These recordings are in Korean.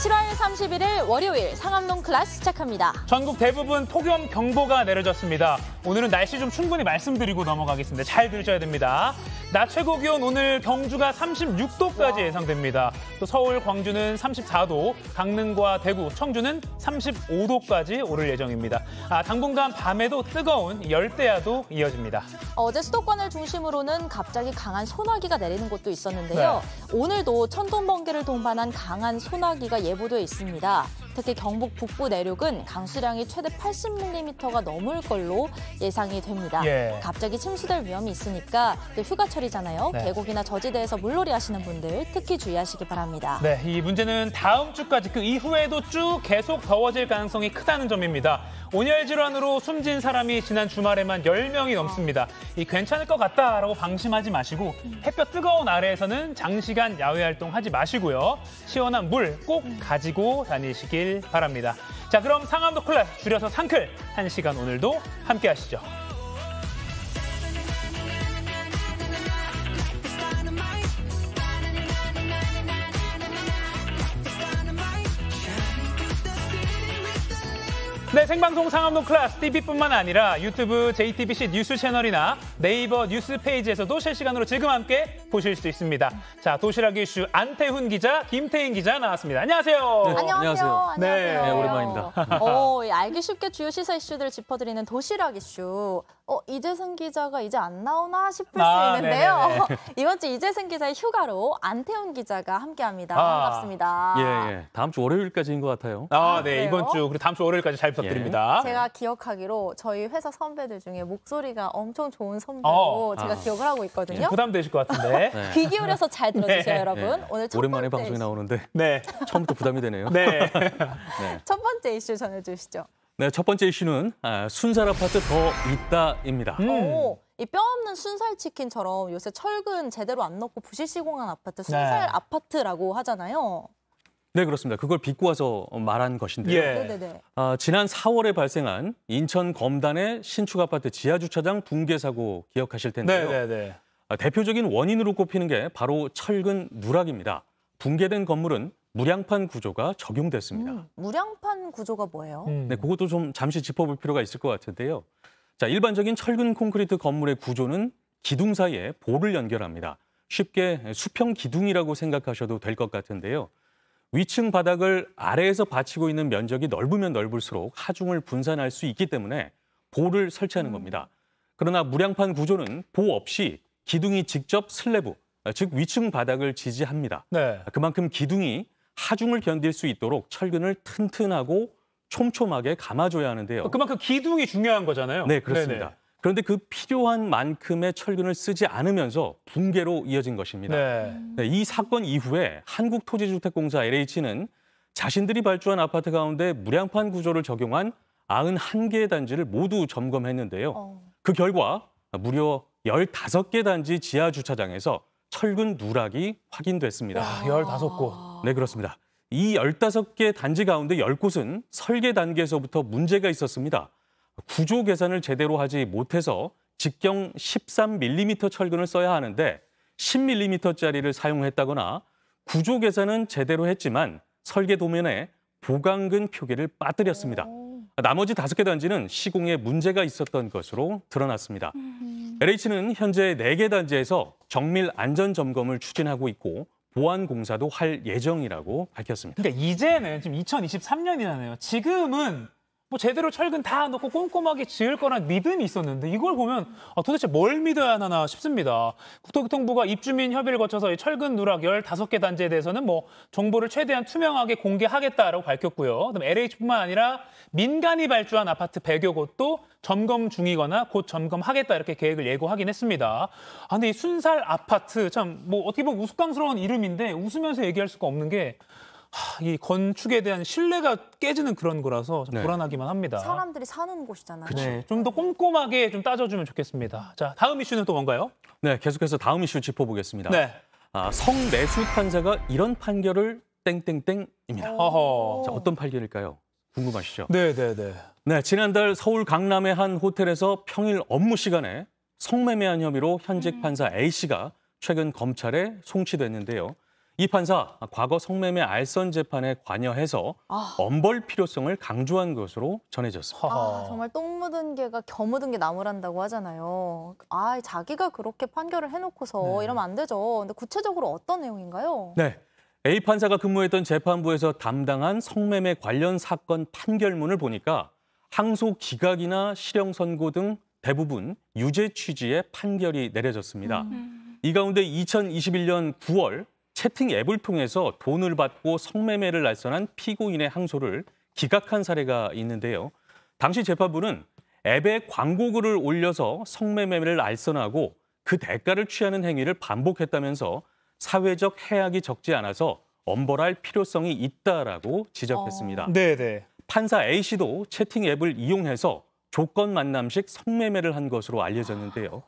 7월 31일 월요일 상암동 클라스 시작합니다. 전국 대부분 폭염 경보가 내려졌습니다. 오늘은 날씨 좀 충분히 말씀드리고 넘어가겠습니다. 잘 들으셔야 됩니다. 낮 최고 기온 오늘 경주가 36도까지 예상됩니다. 또 서울, 광주는 34도, 강릉과 대구, 청주는 35도까지 오를 예정입니다. 아, 당분간 밤에도 뜨거운 열대야도 이어집니다. 어제 수도권을 중심으로는 갑자기 강한 소나기가 내리는 곳도 있었는데요. 네. 오늘도 천둥 번개를 동반한 강한 소나기가 예보돼 있습니다. 특히 경북 북부 내륙은 강수량이 최대 80mm가 넘을 걸로 예상이 됩니다. 예. 갑자기 침수될 위험이 있으니까 휴가철이잖아요. 네. 계곡이나 저지대에서 물놀이 하시는 분들 특히 주의하시기 바랍니다. 네, 이 문제는 다음 주까지 그 이후에도 쭉 계속 더워질 가능성이 크다는 점입니다. 온열 질환으로 숨진 사람이 지난 주말에만 10명이 넘습니다. 이 괜찮을 것 같다라고 방심하지 마시고 햇볕 뜨거운 아래에서는 장시간 야외 활동하지 마시고요. 시원한 물 꼭 가지고 다니시길 바랍니다. 자, 그럼 상암도 콜라 줄여서 상클 한 시간 오늘도 함께 하시죠. 네, 생방송 상암동 클래스 TV뿐만 아니라 유튜브 JTBC 뉴스 채널이나 네이버 뉴스 페이지에서도 실시간으로 지금 함께 보실 수 있습니다. 자, 도시락 이슈 안태훈 기자, 김태인 기자 나왔습니다. 안녕하세요. 네, 안녕하세요. 안녕하세요. 네, 네 오랜만입니다. 어, 예, 알기 쉽게 주요 시사 이슈들을 짚어드리는 도시락 이슈. 어, 이재승 기자가 이제 안 나오나 싶을 아, 수 있는데요. 네, 네, 네. 이번 주 이재승 기자의 휴가로 안태훈 기자가 함께합니다. 아, 반갑습니다. 예, 예. 다음 주 월요일까지인 것 같아요. 아, 네. 아, 이번 주 그리고 다음 주 월요일까지 잘 부탁드립니다. 예. 네. 제가 기억하기로 저희 회사 선배들 중에 목소리가 엄청 좋은 선배로 어. 제가 아. 기억을 하고 있거든요. 예, 부담되실 것 같은데. 네. 귀 기울여서 잘 들어주세요, 네. 여러분. 네. 오늘 오랜만에 번째... 방송이 나오는데 네. 처음부터 부담이 되네요. 네. 네. 첫 번째 이슈 전해주시죠. 네, 첫 번째 이슈는 아, 순살 아파트 더 있다입니다. 음. 오. 이뼈 없는 순살 치킨처럼 요새 철근 제대로 안 넣고 부실 시공한 아파트 순살 아파트라고 하잖아요. 네 그렇습니다. 그걸 빚고 와서 말한 것인데요. 예. 아, 지난 4월에 발생한 인천 검단의 신축 아파트 지하 주차장 붕괴 사고 기억하실 텐데요. 네네네. 아, 대표적인 원인으로 꼽히는 게 바로 철근 누락입니다. 붕괴된 건물은 무량판 구조가 적용됐습니다. 음, 무량판 구조가 뭐예요? 음. 네, 그것도 좀 잠시 짚어볼 필요가 있을 것 같은데요. 자, 일반적인 철근 콘크리트 건물의 구조는 기둥 사이에 볼을 연결합니다. 쉽게 수평 기둥이라고 생각하셔도 될 것 같은데요. 위층 바닥을 아래에서 받치고 있는 면적이 넓으면 넓을수록 하중을 분산할 수 있기 때문에 보를 설치하는 음. 겁니다. 그러나 무량판 구조는 보 없이 기둥이 직접 슬래브, 아, 즉 위층 바닥을 지지합니다. 네. 그만큼 기둥이 하중을 견딜 수 있도록 철근을 튼튼하고 촘촘하게 감아줘야 하는데요. 그만큼 기둥이 중요한 거잖아요. 네, 그렇습니다. 네네. 그런데 그 필요한 만큼의 철근을 쓰지 않으면서 붕괴로 이어진 것입니다. 네. 네, 이 사건 이후에 한국토지주택공사 LH는 자신들이 발주한 아파트 가운데 무량판 구조를 적용한 91개 의 단지를 모두 점검했는데요. 어. 그 결과 무려 15개 단지 지하 주차장에서 철근 누락이 확인됐습니다. 야, 15곳. 아. 네, 그렇습니다. 이 15개 단지 가운데 10곳은 설계 단계에서부터 문제가 있었습니다. 구조 개선을 제대로 하지 못해서 직경 13mm 철근을 써야 하는데 10mm짜리를 사용했다거나 구조 개선은 제대로 했지만 설계 도면에 보강근 표기를 빠뜨렸습니다. 나머지 다섯 개 단지는 시공에 문제가 있었던 것으로 드러났습니다. 음. LH는 현재 네 개 단지에서 정밀 안전 점검을 추진하고 있고 보안 공사도 할 예정이라고 밝혔습니다. 그러니까 이제는 지금 2023년이라네요. 지금은 뭐 제대로 철근 다 넣고 꼼꼼하게 지을 거란 믿음이 있었는데 이걸 보면 아, 도대체 뭘 믿어야 하나 싶습니다. 국토교통부가 입주민 협의를 거쳐서 이 철근 누락 15개 단지에 대해서는 뭐 정보를 최대한 투명하게 공개하겠다라고 밝혔고요. 그다음 LH뿐만 아니라 민간이 발주한 아파트 100여 곳도 점검 중이거나 곧 점검하겠다 이렇게 계획을 예고하긴 했습니다. 아, 근데 이 순살 아파트 참 뭐 어떻게 보면 우스꽝스러운 이름인데 웃으면서 얘기할 수가 없는 게이 건축에 대한 신뢰가 깨지는 그런 거라서 좀 네. 불안하기만 합니다. 사람들이 사는 곳이잖아요. 네, 좀더 꼼꼼하게 좀 따져주면 좋겠습니다. 자, 다음 이슈는 또 뭔가요? 네, 계속해서 다음 이슈 짚어보겠습니다. 네. 아, 성매수 판사가 이런 판결을 땡땡땡입니다. 어허. 자, 어떤 판결일까요? 궁금하시죠? 네, 네, 네. 네, 지난달 서울 강남의 한 호텔에서 평일 업무 시간에 성매매한 혐의로 현직 음. 판사 A 씨가 최근 검찰에 송치됐는데요. 이 판사 과거 성매매 알선 재판에 관여해서 아. 엄벌 필요성을 강조한 것으로 전해졌습니다. 아, 정말 똥 묻은 개가 겨 묻은 게 나무란다고 하잖아요. 아, 자기가 그렇게 판결을 해놓고서 네. 이러면 안 되죠. 근데 구체적으로 어떤 내용인가요? 네. A 판사가 근무했던 재판부에서 담당한 성매매 관련 사건 판결문을 보니까 항소 기각이나 실형 선고 등 대부분 유죄 취지의 판결이 내려졌습니다. 음. 이 가운데 2021년 9월 채팅 앱을 통해서 돈을 받고 성매매를 날선한 피고인의 항소를 기각한 사례가 있는데요. 당시 재판부는 앱에 광고글을 올려서 성매매를 알선하고 그 대가를 취하는 행위를 반복했다면서 사회적 해악이 적지 않아서 엄벌할 필요성이 있다라고 지적했습니다. 어... 네네. 판사 A 씨도 채팅 앱을 이용해서 조건 만남식 성매매를 한 것으로 알려졌는데요.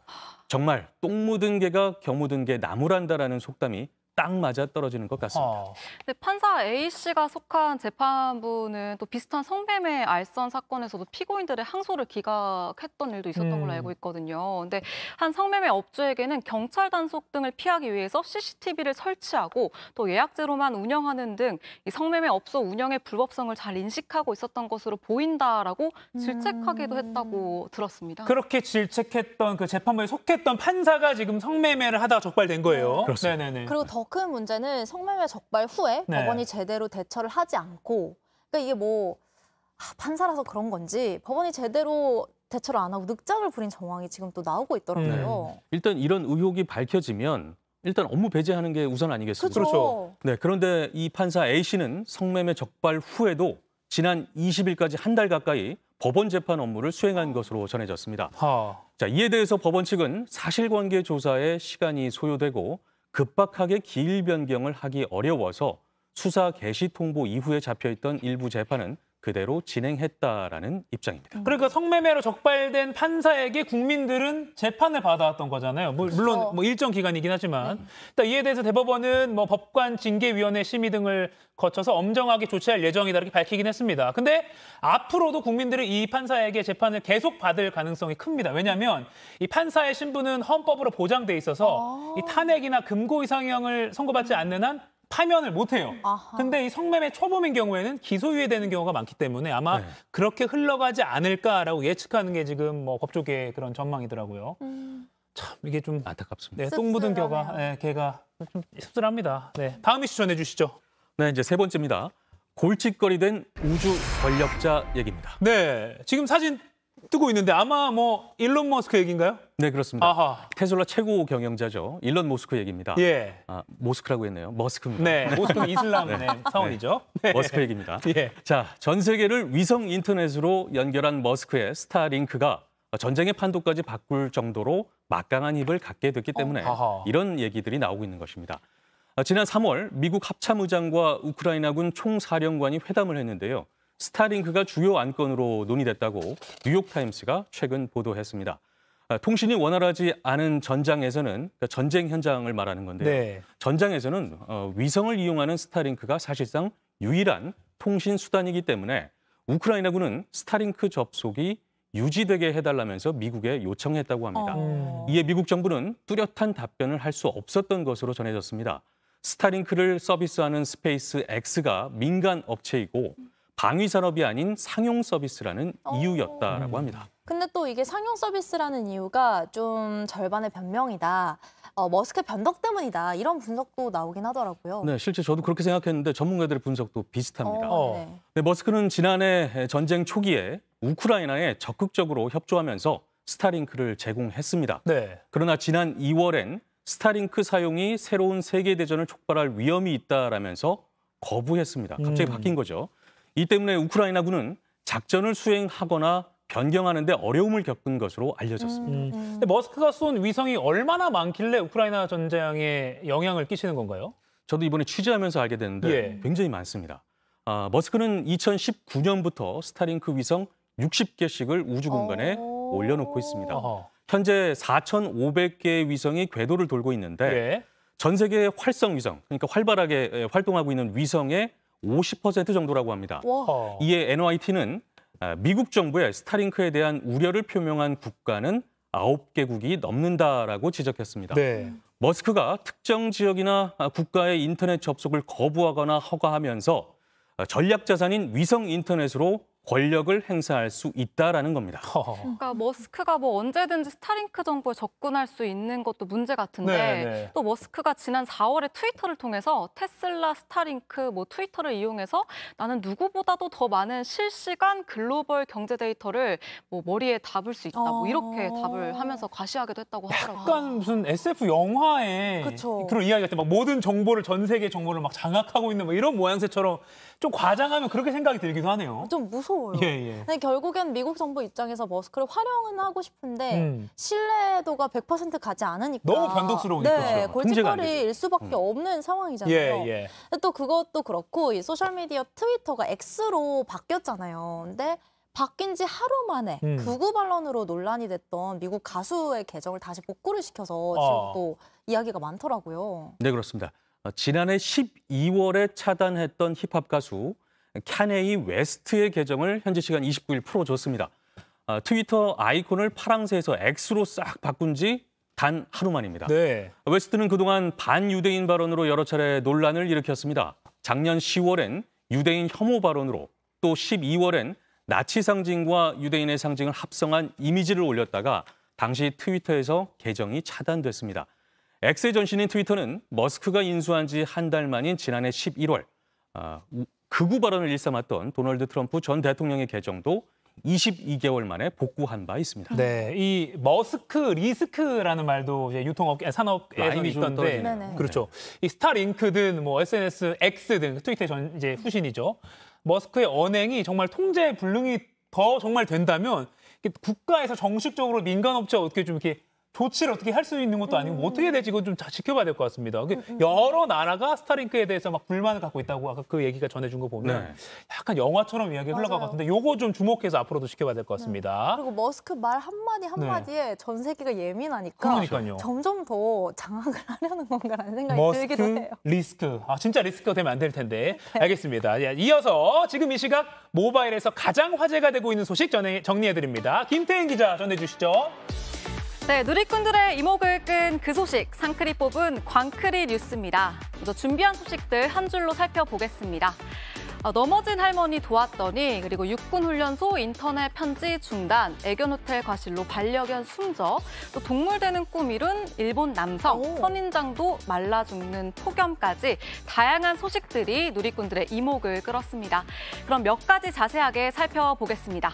정말 똥 묻은 개가 겨 묻은 개 나무란다라는 속담이 딱 맞아 떨어지는 것 같습니다. 네, 판사 A 씨가 속한 재판부는 또 비슷한 성매매 알선 사건에서도 피고인들의 항소를 기각했던 일도 있었던 음. 걸로 알고 있거든요. 근데 한 성매매 업주에게는 경찰 단속 등을 피하기 위해서 CCTV를 설치하고 또 예약제로만 운영하는 등 이 성매매 업소 운영의 불법성을 잘 인식하고 있었던 것으로 보인다라고 질책하기도 했다고 음. 들었습니다. 그렇게 질책했던 그 재판부에 속했던 판사가 지금 성매매를 하다 적발된 거예요. 그 네네네. 그리고 더 더큰 문제는 성매매 적발 후에 네. 법원이 제대로 대처를 하지 않고 그러니까 이게 뭐 아, 판사라서 그런 건지 법원이 제대로 대처를 안 하고 늑장을 부린 정황이 지금 또 나오고 있더라고요. 음. 일단 이런 의혹이 밝혀지면 일단 업무 배제하는 게 우선 아니겠습니까? 그렇죠. 그렇죠. 네, 그런데 이 판사 A 씨는 성매매 적발 후에도 지난 20일까지 한 달 가까이 법원 재판 업무를 수행한 것으로 전해졌습니다. 하. 자, 이에 대해서 법원 측은 사실관계 조사에 시간이 소요되고 급박하게 기일 변경을 하기 어려워서 수사 개시 통보 이후에 잡혀있던 일부 재판은 그대로 진행했다라는 입장입니다. 음. 그러니까 성매매로 적발된 판사에게 국민들은 재판을 받아왔던 거잖아요. 뭐 그렇죠. 물론 뭐 일정 기간이긴 하지만 일단 네. 그러니까 이에 대해서 대법원은 뭐 법관 징계위원회 심의 등을 거쳐서 엄정하게 조치할 예정이다 이렇게 밝히긴 했습니다. 근데 앞으로도 국민들은 이 판사에게 재판을 계속 받을 가능성이 큽니다. 왜냐하면 이 판사의 신분은 헌법으로 보장돼 있어서 아. 이 탄핵이나 금고 이상형을 선고받지 않는 한 파면을 못해요. 근데 이 성매매 초범인 경우에는 기소유예되는 경우가 많기 때문에 아마 네. 그렇게 흘러가지 않을까라고 예측하는 게 지금 뭐 법조계 의 그런 전망이더라고요. 음. 참 이게 좀 안타깝습니다. 네, 똥 묻은 겨가 네, 예, 개가 좀 씁쓸합니다. 네, 다음 이슈 전해주시죠. 네, 이제 세 번째입니다. 골칫거리된 우주 권력자 얘기입니다. 네, 지금 사진 뜨고 있는데 아마 뭐 일론 머스크 얘기인가요? 네 그렇습니다. 아하. 테슬라 최고 경영자죠. 일론 머스크 얘기입니다. 예. 아, 모스크라고 했네요. 머스크입니다. 네, 모스크 이슬람 네. 네 사원이죠. 네. 네. 머스크 얘기입니다. 예. 자, 전 세계를 위성 인터넷으로 연결한 머스크의 스타링크가 전쟁의 판도까지 바꿀 정도로 막강한 힘을 갖게 됐기 때문에 어, 이런 얘기들이 나오고 있는 것입니다. 아, 지난 3월 미국 합참의장과 우크라이나군 총사령관이 회담을 했는데요. 스타링크가 주요 안건으로 논의됐다고 뉴욕타임스가 최근 보도했습니다. 아, 통신이 원활하지 않은 전장에서는 그러니까 전쟁 현장을 말하는 건데 네. 전장에서는 어, 위성을 이용하는 스타링크가 사실상 유일한 통신 수단이기 때문에 우크라이나군은 스타링크 접속이 유지되게 해달라면서 미국에 요청했다고 합니다. 어... 이에 미국 정부는 뚜렷한 답변을 할 수 없었던 것으로 전해졌습니다. 스타링크를 서비스하는 스페이스 X가 민간 업체이고 방위 산업이 아닌 상용 서비스라는 어... 이유였다라고 합니다. 근데 또 이게 상용 서비스라는 이유가 좀 절반의 변명이다. 어, 머스크 변덕 때문이다. 이런 분석도 나오긴 하더라고요. 네, 실제 저도 그렇게 생각했는데 전문가들의 분석도 비슷합니다. 어, 네. 네, 머스크는 지난해 전쟁 초기에 우크라이나에 적극적으로 협조하면서 스타링크를 제공했습니다. 네. 그러나 지난 2월엔 스타링크 사용이 새로운 세계대전을 촉발할 위험이 있다라면서 거부했습니다. 갑자기 음. 바뀐 거죠. 이 때문에 우크라이나군은 작전을 수행하거나 변경하는 데 어려움을 겪은 것으로 알려졌습니다. 음. 음. 근데 머스크가 쏜 위성이 얼마나 많길래 우크라이나 전쟁에 영향을 끼치는 건가요? 저도 이번에 취재하면서 알게 됐는데 예. 굉장히 많습니다. 아, 머스크는 2019년부터 스타링크 위성 60개씩을 우주 공간에 오. 어. 올려놓고 있습니다. 어허. 현재 4,500개의 위성이 궤도를 돌고 있는데 예. 전 세계 활성 위성, 그러니까 활발하게 예, 활동하고 있는 위성의 50% 정도라고 합니다. 와. 이에 NYT는 아, 미국 정부의 스타링크에 대한 우려를 표명한 국가는 9개국이 넘는다라고 지적했습니다. 네. 머스크가 특정 지역이나 아, 국가의 인터넷 접속을 거부하거나 허가하면서 아, 전략 자산인 위성 인터넷으로 권력을 행사할 수 있다라는 겁니다. 그러니까 머스크가 뭐 언제든지 스타링크 정보에 접근할 수 있는 것도 문제 같은데 네네. 네. 또 머스크가 지난 4월에 트위터를 통해서 테슬라, 스타링크, 뭐 트위터를 이용해서 나는 누구보다도 더 많은 실시간 글로벌 경제 데이터를 뭐 머리에 담을수 있다, 뭐 이렇게 아. 답을 하면서 과시하기도 했다고 하더라고요. 약간 무슨 SF 영화에 그쵸. 그런 이야기 같아. 막 모든 정보를 전 세계 정보를 막 장악하고 있는 뭐 이런 모양새처럼 좀 과장하면 그렇게 생각이 들기도 하네요. 좀 무서. 무서워요. 예, 예. 근데 결국엔 미국 정부 입장에서 머스크를 뭐 활용은 하고 싶은데 음. 신뢰도가 100% 가지 않으니까 너무 변덕스러우니까 네, 그렇죠. 골칫거리일 수밖에 음. 없는 상황이잖아요. 예, 예. 근데 또 그것도 그렇고 이 소셜 미디어 트위터가 X로 바뀌었잖아요. 근데 바뀐 지 하루 만에 음. 극우 반론으로 논란이 됐던 미국 가수의 계정을 다시 복구를 시켜서 아. 지금 또 이야기가 많더라고요. 네, 그렇습니다. 어, 지난해 12월에 차단했던 힙합 가수 캬네이 웨스트의 계정을 현재 시간 29일 풀어줬습니다. 어, 트위터 아이콘을 파랑새에서 X로 싹 바꾼 지 단 하루만입니다. 네. 웨스트는 그동안 반유대인 발언으로 여러 차례 논란을 일으켰습니다. 작년 10월엔 유대인 혐오 발언으로 또 12월엔 나치 상징과 유대인의 상징을 합성한 이미지를 올렸다가 당시 트위터에서 계정이 차단됐습니다. 엑스의 전신인 트위터는 머스크가 인수한 지 한 달 만인 지난해 11월 어, 아, 극우 발언을 일삼았던 도널드 트럼프 전 대통령의 개정도 22개월 만에 복구한 바 있습니다. 네, 이 머스크 리스크라는 말도 이제 유통업계 아, 산업에서 있던데, 네. 그렇죠. 이 스타링크든 뭐 SNS X 든 트위터 전 이제 후신이죠. 머스크의 언행이 정말 통제 불능이 더 정말 된다면 국가에서 정식적으로 민간업체 어떻게 좀 이렇게 조치를 어떻게 할 수 있는 것도 아니고 뭐 어떻게 해야 될지 그건좀잘 지켜봐야 될 것 같습니다. 그 음, 음. 여러 나라가 스타링크에 대해서 막 불만을 갖고 있다고 아까 그 얘기가 전해준 거 보면 네. 약간 영화처럼 이야기가 흘러가것 같은데 요거 좀 주목해서 앞으로도 지켜봐야 될것 네. 같습니다. 네. 그리고 머스크 말 한마디 한마디에 네. 전 세계가 예민하니까 그러니까요. 점점 더 장악을 하려는 건가라는 생각이 머스크, 들기도 해요. 리스크. 아 진짜 리스크가 되면 안 될 텐데. 네. 알겠습니다. 예, 이어서 지금 이 시각 모바일에서 가장 화제가 되고 있는 소식 전해, 정리해드립니다. 김태인 기자 전해주시죠. 네, 누리꾼들의 이목을 끈 그 소식, 상크리 뽑은 광크리 뉴스입니다. 먼저 준비한 소식들 한 줄로 살펴보겠습니다. 어, 넘어진 할머니 도왔더니 그리고 육군훈련소 인터넷 편지 중단, 애견호텔 과실로 반려견 숨져, 또 동물 되는 꿈 이룬 일본 남성, 오. 선인장도 말라 죽는 폭염까지 다양한 소식들이 누리꾼들의 이목을 끌었습니다. 그럼 몇 가지 자세하게 살펴보겠습니다.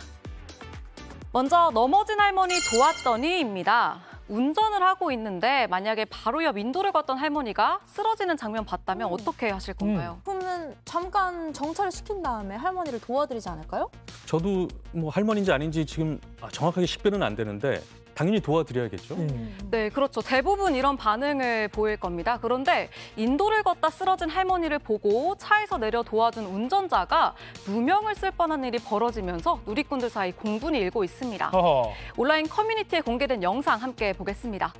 먼저 넘어진 할머니 도왔더니입니다. 운전을 하고 있는데 만약에 바로 옆 인도를 갔던 할머니가 쓰러지는 장면 봤다면 음. 어떻게 하실 건가요? 음. 그러면 잠깐 정차를 시킨 다음에 할머니를 도와드리지 않을까요? 저도 뭐 할머니인지 아닌지 지금 아, 정확하게 식별은 안 되는데 당연히 도와드려야겠죠. 음. 네, 그렇죠. 대부분 이런 반응을 보일 겁니다. 그런데 인도를 걷다 쓰러진 할머니를 보고 차에서 내려 도와준 운전자가 누명을 쓸 뻔한 일이 벌어지면서 누리꾼들 사이 공분이 일고 있습니다. 어허. 온라인 커뮤니티에 공개된 영상 함께 보겠습니다.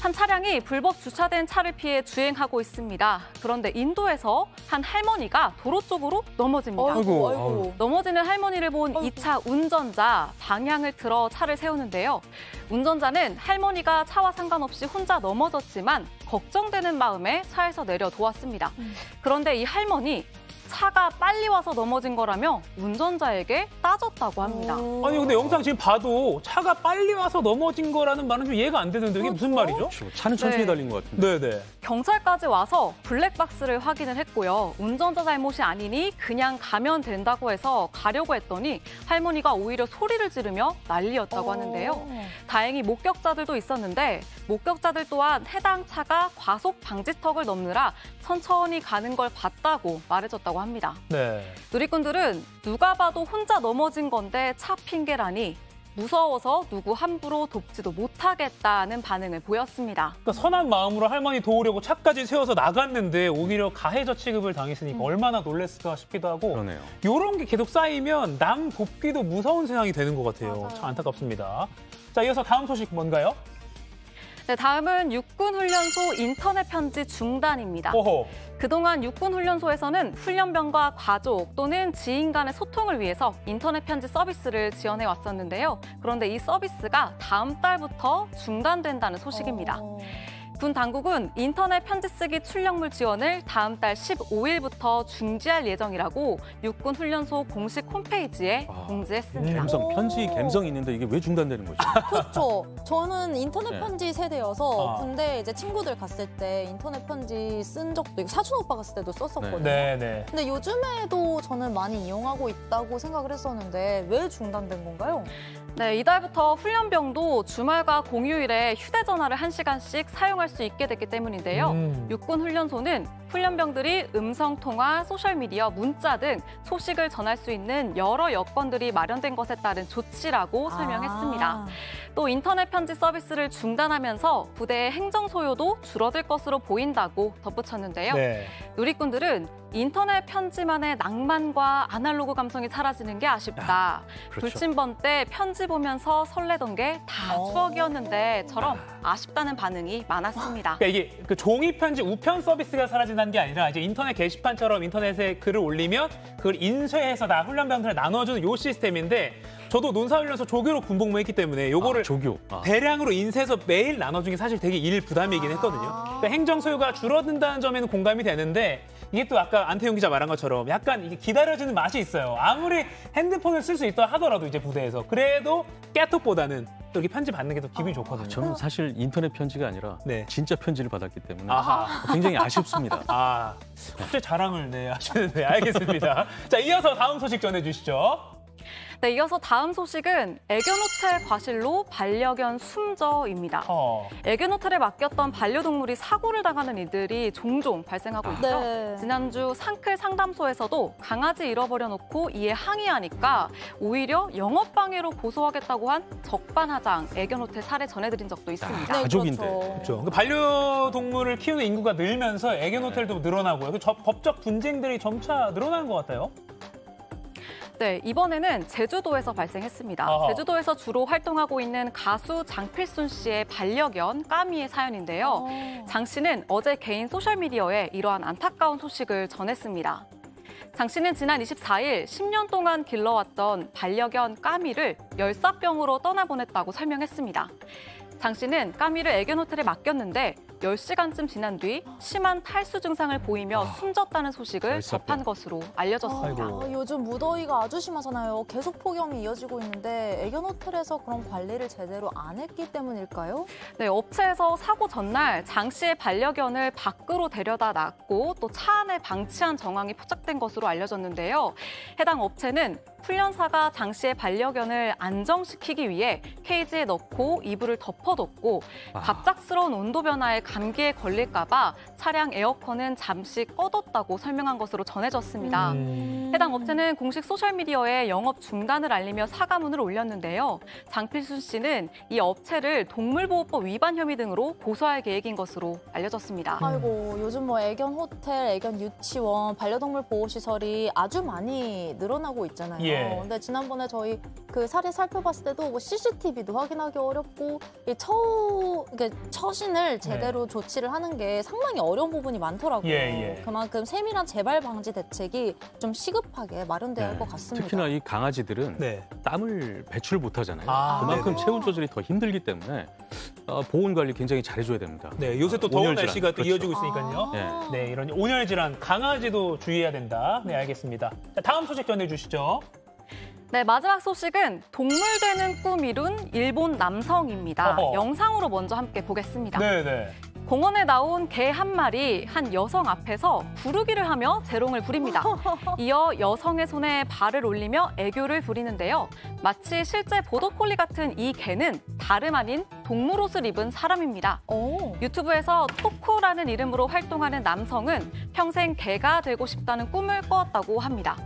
한 차량이 불법 주차된 차를 피해 주행하고 있습니다. 그런데 인도에서 한 할머니가 도로 쪽으로 넘어집니다. 아이고, 아이고. 넘어지는 할머니를 본 이 차 운전자 방향을 틀어 차를 세우는데요. 운전 운전자는 할머니가 차와 상관없이 혼자 넘어졌지만 걱정되는 마음에 차에서 내려 도왔습니다. 음. 그런데 이 할머니 차가 빨리 와서 넘어진 거라며 운전자에게 따졌다고 합니다. 오. 아니 근데 영상 지금 봐도 차가 빨리 와서 넘어진 거라는 말은 좀 이해가 안 되는데 이게 무슨 그렇죠. 말이죠? 그렇죠. 차는 천천히 네. 달린 것 같은데. 네네. 경찰까지 와서 블랙박스를 확인을 했고요. 운전자 잘못이 아니니 그냥 가면 된다고 해서 가려고 했더니 할머니가 오히려 소리를 지르며 난리였다고 오. 어. 하는데요. 다행히 목격자들도 있었는데 목격자들 또한 해당 차가 과속 방지턱을 넘느라 천천히 가는 걸 봤다고 말해줬다고 있다고 합니다. 네. 누리꾼들은 누가 봐도 혼자 넘어진 건데 차 핑계라니 무서워서 누구 함부로 돕지도 못하겠다는 반응을 보였습니다. 그러니까 선한 마음으로 할머니 도우려고 차까지 세워서 나갔는데 오히려 가해자 취급을 당했으니까 음. 얼마나 놀랬을까 싶기도 하고 그러네요. 이런 게 계속 쌓이면 남 돕기도 무서운 세상이 되는 것 같아요. 맞아요. 참 안타깝습니다. 자, 이어서 다음 소식 뭔가요? 네, 다음은 육군훈련소 인터넷 편지 중단입니다. 어허. 그동안 육군훈련소에서는 훈련병과 가족 또는 지인 간의 소통을 위해서 인터넷 편지 서비스를 지원해 왔었는데요. 그런데 이 서비스가 다음 달부터 중단된다는 소식입니다. 어... 군 당국은 인터넷 편지 쓰기 출력물 지원을 다음 달 15일부터 중지할 예정이라고 육군 훈련소 공식 홈페이지에 아, 공지했습니다. 감성 편지 감성 있는데 이게 왜 중단되는 거죠? 그렇죠. 저는 인터넷 네. 편지 세대여서 아. 군대 이제 친구들 갔을 때 인터넷 편지 쓴 적도 있고 사준 오빠 갔을 때도 썼었거든요. 네. 네, 네, 근데 요즘에도 저는 많이 이용하고 있다고 생각을 했었는데 왜 중단된 건가요? 네, 이달부터 훈련병도 주말과 공휴일에 휴대전화를 한시간씩 사용할 활용할 수 있게 됐기 때문인데요. 음. 육군 훈련소는 훈련병들이 음성 통화, 소셜 미디어, 문자 등 소식을 전할 수 있는 여러 여건들이 마련된 것에 따른 조치라고 아. 설명했습니다. 아. 또 인터넷 편지 서비스를 중단하면서 부대의 행정 소요도 줄어들 것으로 보인다고 덧붙였는데요. 네. 누리꾼들은 인터넷 편지만의 낭만과 아날로그 감성이 사라지는 게 아쉽다. 아, 그렇죠. 불침번 때 편지 보면서 설레던 게다 어. 추억이었는데 처럼 아. 아쉽다는 반응이 많았습니다. 그러니까 이게 그 종이 편지 우편 서비스가 사라진다는 게 아니라 이제 인터넷 게시판처럼 인터넷에 글을 올리면 그걸 인쇄해서 다훈련병들을 나눠주는 요 시스템인데 저도 논사훈련소 조교로 군복무 했기 때문에 요거를 아, 조교. 아. 대량으로 인쇄해서 매일 나눠주는 게 사실 되게 일 부담이긴 아. 했거든요. 그러니까 행정 소요가 줄어든다는 점에는 공감이 되는데 이게 또 아까 안태용 기자 말한 것처럼 약간 이게 기다려주는 맛이 있어요. 아무리 핸드폰을 쓸 수 있다 하더라도 이제 부대에서 그래도 깨톡보다는 또 이렇게 편지 받는 게 더 기분이 아, 좋거든요. 저는 사실 인터넷 편지가 아니라 네. 진짜 편지를 받았기 때문에 아하. 굉장히 아쉽습니다. 아, 국제 자랑을 네, 하시는데 알겠습니다. 자, 이어서 다음 소식 전해주시죠. 네, 이어서 다음 소식은 애견호텔 과실로 반려견 숨져입니다. 어. 애견호텔에 맡겼던 반려동물이 사고를 당하는 이들이 종종 발생하고 있죠. 네. 지난주 상클 상담소에서도 강아지 잃어버려 놓고 이에 항의하니까 오히려 영업방해로 고소하겠다고 한 적반하장 애견호텔 사례 전해드린 적도 있습니다. 아, 가족인데. 네, 그렇죠. 그렇죠. 그 반려동물을 키우는 인구가 늘면서 애견호텔도 늘어나고요. 그 저, 법적 분쟁들이 점차 늘어나는 것 같아요. 네, 이번에는 제주도에서 발생했습니다. 아하. 제주도에서 주로 활동하고 있는 가수 장필순 씨의 반려견 까미의 사연인데요. 오. 어. 장 씨는 어제 개인 소셜미디어에 이러한 안타까운 소식을 전했습니다. 장 씨는 지난 24일 10년 동안 길러왔던 반려견 까미를 열사병으로 떠나보냈다고 설명했습니다. 장 씨는 까미를 애견 호텔에 맡겼는데 10시간쯤 지난 뒤 심한 탈수 증상을 보이며 아, 숨졌다는 소식을 접한 것으로 알려졌습니다. 아, 요즘 무더위가 아주 심하잖아요. 계속 폭염이 이어지고 있는데 애견 호텔에서 그런 관리를 제대로 안 했기 때문일까요? 네, 업체에서 사고 전날 장 씨의 반려견을 밖으로 데려다 놨고 또 차 안에 방치한 정황이 포착된 것으로 알려졌는데요. 해당 업체는 훈련사가 장 씨의 반려견을 안정시키기 위해 케이지에 넣고 이불을 덮어 덮어뒀고 아. 갑작스러운 온도 변화에 감기에 걸릴까 봐 차량 에어컨은 잠시 꺼뒀다고 설명한 것으로 전해졌습니다. 음... 해당 업체는 공식 소셜미디어에 영업 중단을 알리며 사과문을 올렸는데요. 장필순 씨는 이 업체를 동물보호법 위반 혐의 등으로 고소할 계획인 것으로 알려졌습니다. 음. 아이고 요즘 뭐 애견 호텔, 애견 유치원, 반려동물 보호시설이 아주 많이 늘어나고 있잖아요. 예. 근데 지난번에 저희 그 사례 살펴봤을 때도 뭐 CCTV도 확인하기 어렵고 이 처, 그러니까 처신을 네. 제대로 조치를 하는 게 상당히 어려운 부분이 많더라고요. 예, 예. 그만큼 세밀한 재발 방지 대책이 좀 시급하게 마련되어야할것 네. 같습니다. 특히나 이 강아지들은 네. 땀을 배출 못 하잖아요. 아, 그만큼 네네. 체온 조절이 더 힘들기 때문에 어, 보온 관리 굉장히 잘해줘야 됩니다. 네, 요새 또 어, 더운 날씨가 그렇죠. 이어지고 있으니까요. 아 네. 네, 이런 온열 질환 강아지도 주의해야 된다. 네, 알겠습니다. 자, 다음 소식 전해주시죠. 네, 마지막 소식은 동물 되는 꿈 이룬 일본 남성입니다. 어허. 영상으로 먼저 함께 보겠습니다. 네네. 네. 공원에 나온 개 한 마리 한 여성 앞에서 구르기를 하며 재롱을 부립니다. 이어 여성의 손에 발을 올리며 애교를 부리는데요. 마치 실제 보더콜리 같은 이 개는 다름 아닌 동물 옷을 입은 사람입니다. 오. 유튜브에서 토코라는 이름으로 활동하는 남성은 평생 개가 되고 싶다는 꿈을 꿔왔다고 합니다.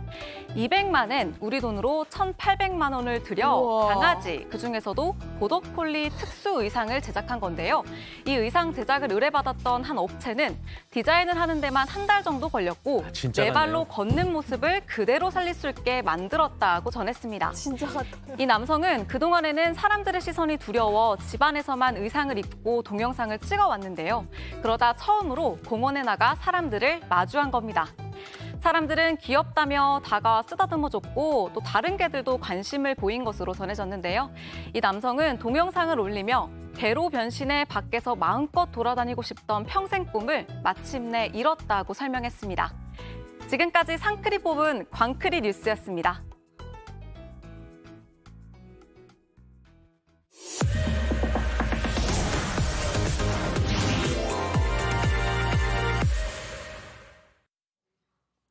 200만엔 우리 돈으로 1,800만 원을 들여 우와. 강아지, 그중에서도 보더콜리 특수 의상을 제작한 건데요. 이 의상 제작을 디자을 의뢰받았던 한 업체는 디자인을 하는 데만 한 달 정도 걸렸고 아, 네 발로 걷는 모습을 그대로 살릴 수 있게 만들었다고 전했습니다. 진짜 같아이 남성은 그동안에는 사람들의 시선이 두려워 집안에서만 의상을 입고 동영상을 찍어왔는데요. 그러다 처음으로 공원에 나가 사람들을 마주한 겁니다. 사람들은 귀엽다며 다가 쓰다듬어줬고 또 다른 개들도 관심을 보인 것으로 전해졌는데요. 이 남성은 동영상을 올리며 개로 변신해 밖에서 마음껏 돌아다니고 싶던 평생 꿈을 마침내 이뤘다고 설명했습니다. 지금까지 상크리 뽑은 광크리 뉴스였습니다.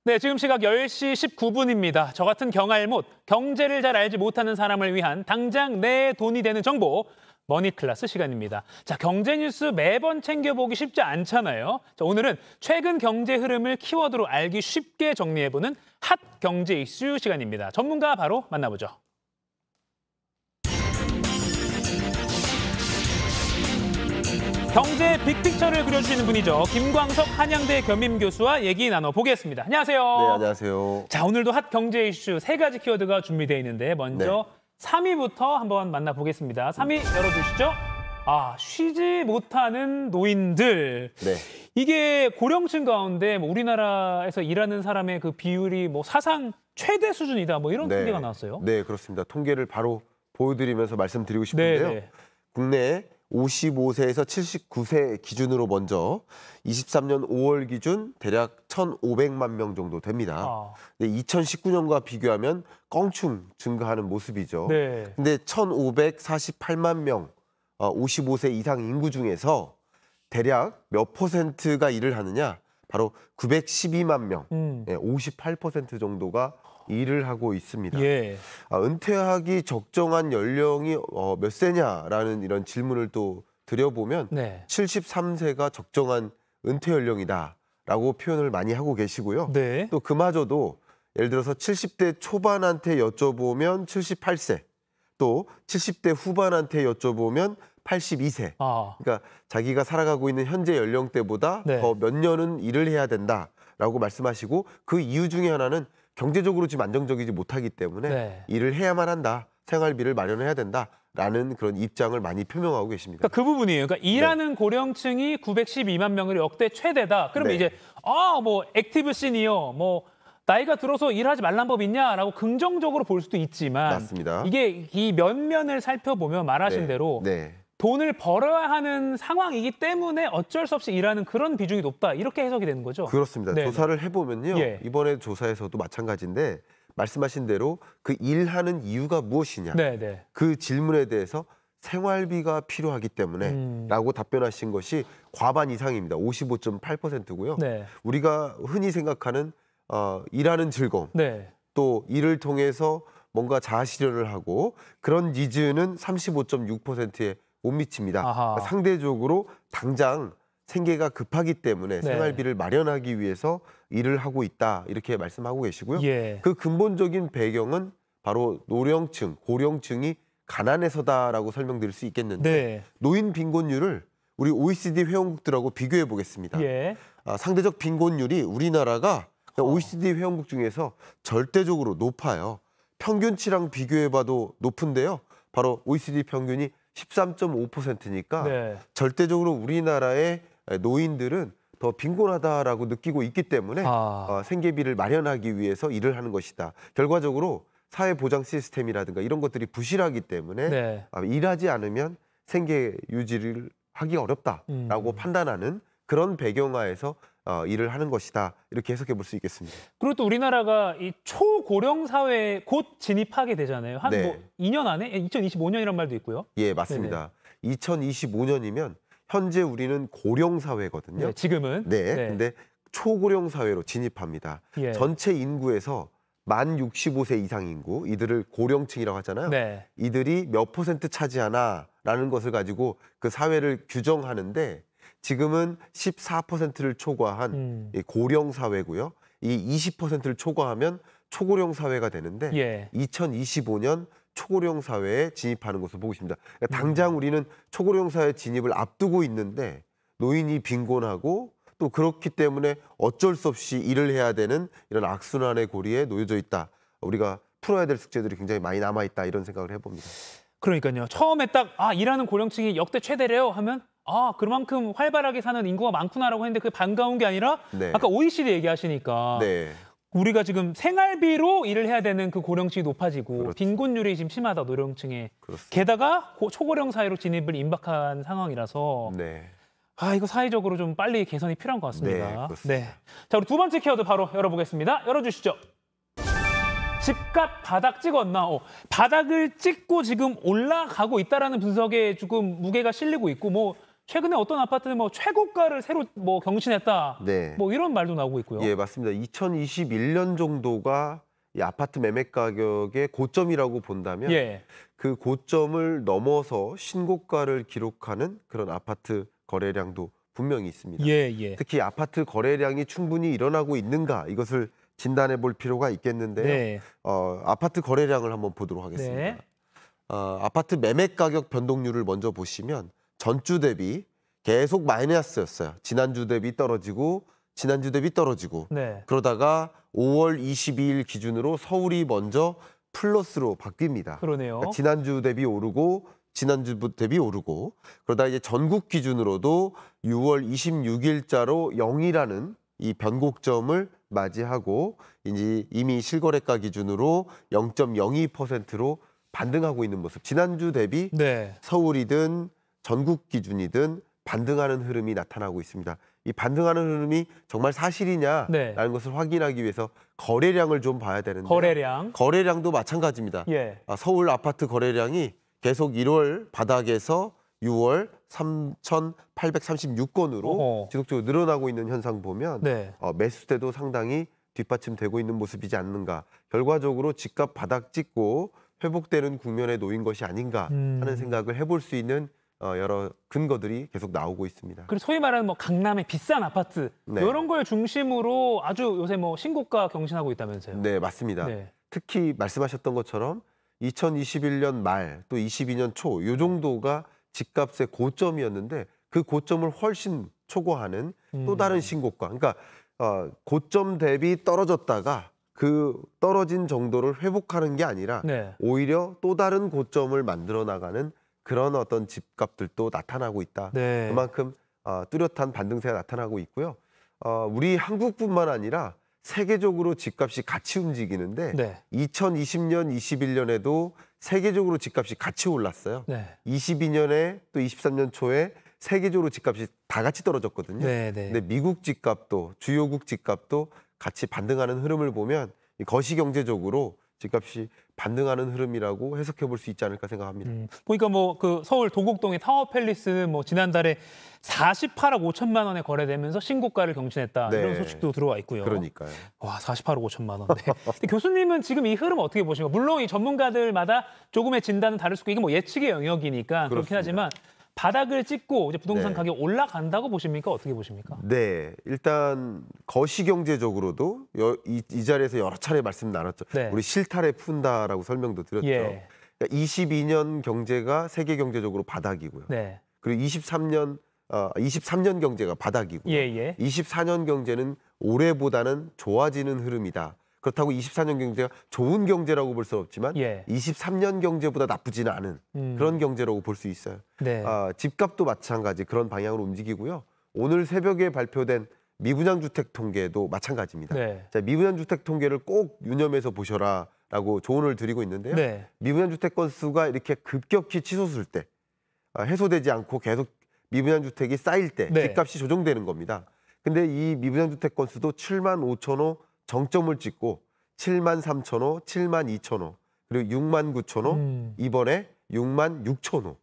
네, 지금 시각 10시 19분입니다. 저 같은 경알못, 경제를 잘 알지 못하는 사람을 위한 당장 내 돈이 되는 정보, 머니클라스 시간입니다. 자, 경제 뉴스 매번 챙겨보기 쉽지 않잖아요. 자, 오늘은 최근 경제 흐름을 키워드로 알기 쉽게 정리해보는 핫 경제 이슈 시간입니다. 전문가 바로 만나보죠. 경제 빅픽처를 그려주시는 분이죠. 김광석 한양대 겸임교수와 얘기 나눠보겠습니다. 안녕하세요. 네, 안녕하세요. 자, 오늘도 핫 경제 이슈 세 가지 키워드가 준비되어 있는데 먼저 네. 3위부터 한번 만나보겠습니다. 3위 열어주시죠. 아, 쉬지 못하는 노인들. 네. 이게 고령층 가운데 뭐 우리나라에서 일하는 사람의 그 비율이 뭐 사상 최대 수준이다 뭐 이런 네. 통계가 나왔어요. 네, 그렇습니다. 통계를 바로 보여드리면서 말씀드리고 싶은데요. 네네. 네. 국내 55세에서 79세 기준으로 먼저 23년 5월 기준 대략 1,500만 명 정도 됩니다. 아. 근 2019년과 비교하면 껑충 증가하는 모습이죠. 네. 근데 1,548만 명 55세 어, 이상 인구 중에서 대략 몇 퍼센트가 일을 하느냐? 바로 912만 명, 음. 58% 예, 정도가 일을 하고 있습니다. 예. 아, 은퇴하기 적정한 연령이 어, 몇 세냐라는 이런 질문을 또 드려보면 네. 73세가 적정한 은퇴 연령이다라고 표현을 많이 하고 계시고요. 네. 또 그마저도 예를 들어서 70대 초반한테 여쭤보면 78세, 또 70대 후반한테 여쭤보면 82세. 아. 그러니까 자기가 살아가고 있는 현재 연령대보다 네. 더몇 년은 일을 해야 된다라고 말씀하시고 그 이유 중에 하나는 경제적으로 지금 안정적이지 못하기 때문에 네. 일을 해야만 한다. 생활비를 마련해야 된다라는 그런 입장을 많이 표명하고 계십니다. 그러니까 그 부분이에요. 그러니까 네. 일하는 네. 고령층이 912만 명을 역대 최대다. 그러면 네. 이제 아 뭐 액티브 시니어 뭐 나이가 들어서 일하지 말란 법 있냐라고 긍정적으로 볼 수도 있지만 맞습니다. 이게 이 면면을 살펴보면 말하신 네. 대로 네. 돈을 벌어야 하는 상황이기 때문에 어쩔 수 없이 일하는 그런 비중이 높다 이렇게 해석이 되는 거죠. 그렇습니다. 네네. 조사를 해보면요. 예. 이번에 조사에서도 마찬가지인데 말씀하신 대로 그 일하는 이유가 무엇이냐 네네. 네. 그 질문에 대해서 생활비가 필요하기 때문에 음. 라고 답변하신 것이 과반 이상입니다. 55.8%고요. 네. 우리가 흔히 생각하는 어, 일하는 즐거움 네. 또 일을 통해서 뭔가 자아실현을 하고 그런 니즈는 35.6%에 못 미칩니다. 그러 그러니까 상대적으로 당장 생계가 급하기 때문에 네. 생활비를 마련하기 위해서 일을 하고 있다 이렇게 말씀하고 계시고요. 예. 그 근본적인 배경은 바로 노령층, 고령층이 가난해서다라고 설명드릴 수 있겠는데 네. 노인 빈곤율을 우리 OECD 회원국들하고 비교해 보겠습니다. 예. 아, 상대적 빈곤율이 우리나라가 그러니까 어. OECD 회원국 중에서 절대적으로 높아요. 평균치랑 비교해봐도 높은데요. 바로 OECD 평균이 13.5%니까 네. 절대적으로 우리나라의 노인들은 더 빈곤하다라고 느끼고 있기 때문에 아. 어, 생계비를 마련하기 위해서 일을 하는 것이다. 결과적으로 사회 보장 시스템이라든가 이런 것들이 부실하기 때문에 네. 어, 일하지 않으면 생계 유지를 하기 어렵다라고 음. 판단하는 그런 배경하에서 어, 일을 하는 것이다 이렇게 해석해 볼 수 있겠습니다. 그리고 또 우리나라가 이 초고령 사회에 곧 진입하게 되잖아요. 한뭐 2년 안에 2025년이란 예, 말도 있고요. 예, 맞습니다. 네네. 2025년이면 현재 우리는 고령 사회거든요. 네, 지금은 네, 네, 근데 초고령 사회로 진입합니다. 예. 전체 인구에서 만 65세 이상 인구 이들을 고령층이라고 하잖아요. 네. 이들이 몇 퍼센트 차지하나라는 것을 가지고 그 사회를 규정하는데 지금은 14%를 초과한 음. 고령 사회고요. 이 20%를 초과하면 초고령 사회가 되는데 예. 2025년 초고령 사회에 진입하는 것을 보고 있습니다. 그러니까 음. 당장 우리는 초고령 사회 진입을 앞두고 있는데 노인이 빈곤하고 또 그렇기 때문에 어쩔 수 없이 일을 해야 되는 이런 악순환의 고리에 놓여져 있다. 우리가 풀어야 될 숙제들이 굉장히 많이 남아 있다 이런 생각을 해봅니다. 그러니까요. 처음에 딱 아 일하는 고령층이 역대 최대래요 하면 아 그만큼 활발하게 사는 인구가 많구나라고 했는데 그게 반가운 게 아니라 네. 아까 OECD 얘기하시니까 네. 우리가 지금 생활비로 일을 해야 되는 그 고령층이 높아지고 그렇죠. 빈곤율이 지금 심하다 노령층에 그렇습니다. 게다가 고, 초고령 사회로 진입을 임박한 상황이라서 네. 아 이거 사회적으로 좀 빨리 개선이 필요한 것 같습니다. 네, 네, 자 우리 두 번째 키워드 바로 열어보겠습니다. 열어주시죠. 집값 바닥 찍었나? 어, 바닥을 찍고 지금 올라가고 있다라는 분석에 조금 무게가 실리고 있고 뭐 최근에 어떤 아파트는 뭐 최고가를 새로 뭐 경신했다. 네. 뭐 이런 말도 나오고 있고요. 예, 맞습니다. 2021년 정도가 이 아파트 매매 가격의 고점이라고 본다면 예. 그 고점을 넘어서 신고가를 기록하는 그런 아파트 거래량도 분명히 있습니다. 예, 예. 특히 아파트 거래량이 충분히 일어나고 있는가 이것을 진단해 볼 필요가 있겠는데요. 네. 어, 아파트 거래량을 한번 보도록 하겠습니다. 네. 어, 아파트 매매 가격 변동률을 먼저 보시면 전주 대비 계속 마이너스였어요. 지난주 대비 떨어지고 지난주 대비 떨어지고 네. 그러다가 5월 22일 기준으로 서울이 먼저 플러스로 바뀝니다. 그러네요. 그러니까 지난주 대비 오르고 지난주 대비 오르고 그러다 이제 전국 기준으로도 6월 26일자로 0이라는 이 변곡점을 맞이하고 이제 이미 실거래가 기준으로 0.02%로 반등하고 있는 모습. 지난주 대비 네. 서울이든 전국 기준이든 반등하는 흐름이 나타나고 있습니다. 이 반등하는 흐름이 정말 사실이냐라는 네. 것을 확인하기 위해서 거래량을 좀 봐야 되는데 거래량 거래량도 마찬가지입니다. 예. 아, 서울 아파트 거래량이 계속 1월 바닥에서 6월 3,836건으로 지속적으로 늘어나고 있는 현상 보면 네. 어, 매수대도 상당히 뒷받침되고 있는 모습이지 않는가. 결과적으로 집값 바닥 찍고 회복되는 국면에 놓인 것이 아닌가 하는 음. 생각을 해볼 수 있는 어, 여러 근거들이 계속 나오고 있습니다. 그리고 소위 말하는 뭐 강남의 비싼 아파트 네. 이런 걸 중심으로 아주 요새 뭐 신고가 경신하고 있다면서요? 네, 맞습니다. 네. 특히 말씀하셨던 것처럼 2021년 말 또 22년 초 요 정도가 집값의 고점이었는데 그 고점을 훨씬 초과하는 또 다른 음. 신고가. 그러니까 어, 고점 대비 떨어졌다가 그 떨어진 정도를 회복하는 게 아니라 네. 오히려 또 다른 고점을 만들어 나가는 그런 어떤 집값들도 나타나고 있다. 네. 그만큼 어, 뚜렷한 반등세가 나타나고 있고요. 어, 우리 한국뿐만 아니라 세계적으로 집값이 같이 움직이는데 네. 2020년, 21년에도 세계적으로 집값이 같이 올랐어요. 네. 22년에 또 23년 초에 세계적으로 집값이 다 같이 떨어졌거든요. 네, 네. 근데 미국 집값도 주요국 집값도 같이 반등하는 흐름을 보면 거시 경제적으로 집값이 반등하는 흐름이라고 해석해 볼 수 있지 않을까 생각합니다. 음, 보니까 뭐 그 서울 도곡동의 타워 팰리스는 뭐 지난달에 48억 5천만 원에 거래되면서 신고가를 경신했다 네. 이런 소식도 들어와 있고요. 그러니까요. 와 48억 5천만 원. 네. 근데 교수님은 지금 이 흐름 어떻게 보시는가? 물론 이 전문가들마다 조금의 진단은 다를 수 있고 이게 뭐 예측의 영역이니까 그렇습니다. 그렇긴 하지만 바닥을 찍고 이제 부동산 네. 가격이 올라간다고 보십니까? 어떻게 보십니까? 네, 일단 거시경제적으로도 여, 이, 이, 자리에서 여러 차례 말씀 나눴죠. 네. 우리 실타래 푼다라고 설명도 드렸죠. 예. 그러니까 22년 경제가 세계 경제적으로 바닥이고요. 네. 그리고 23년 어, 23년 경제가 바닥이고요. 예, 예. 24년 경제는 올해보다는 좋아지는 흐름이다. 그렇다고 24년 경제가 좋은 경제라고 볼 수는 없지만 예. 23년 경제보다 나쁘지는 않은 음. 그런 경제라고 볼 수 있어요. 네. 아, 집값도 마찬가지 그런 방향으로 움직이고요. 오늘 새벽에 발표된 미분양 주택 통계도 마찬가지입니다. 네. 자, 미분양 주택 통계를 꼭 유념해서 보셔라라고 조언을 드리고 있는데요. 네. 미분양 주택 건수가 이렇게 급격히 치솟을 때 아, 해소되지 않고 계속 미분양 주택이 쌓일 때 네. 집값이 조정되는 겁니다. 근데 이 미분양 주택 건수도 7만 5천 호 정점을 찍고 7만 3천 호, 7만 2천 호, 그리고 6만 9천 호, 음. 이번에 6만 6천 호.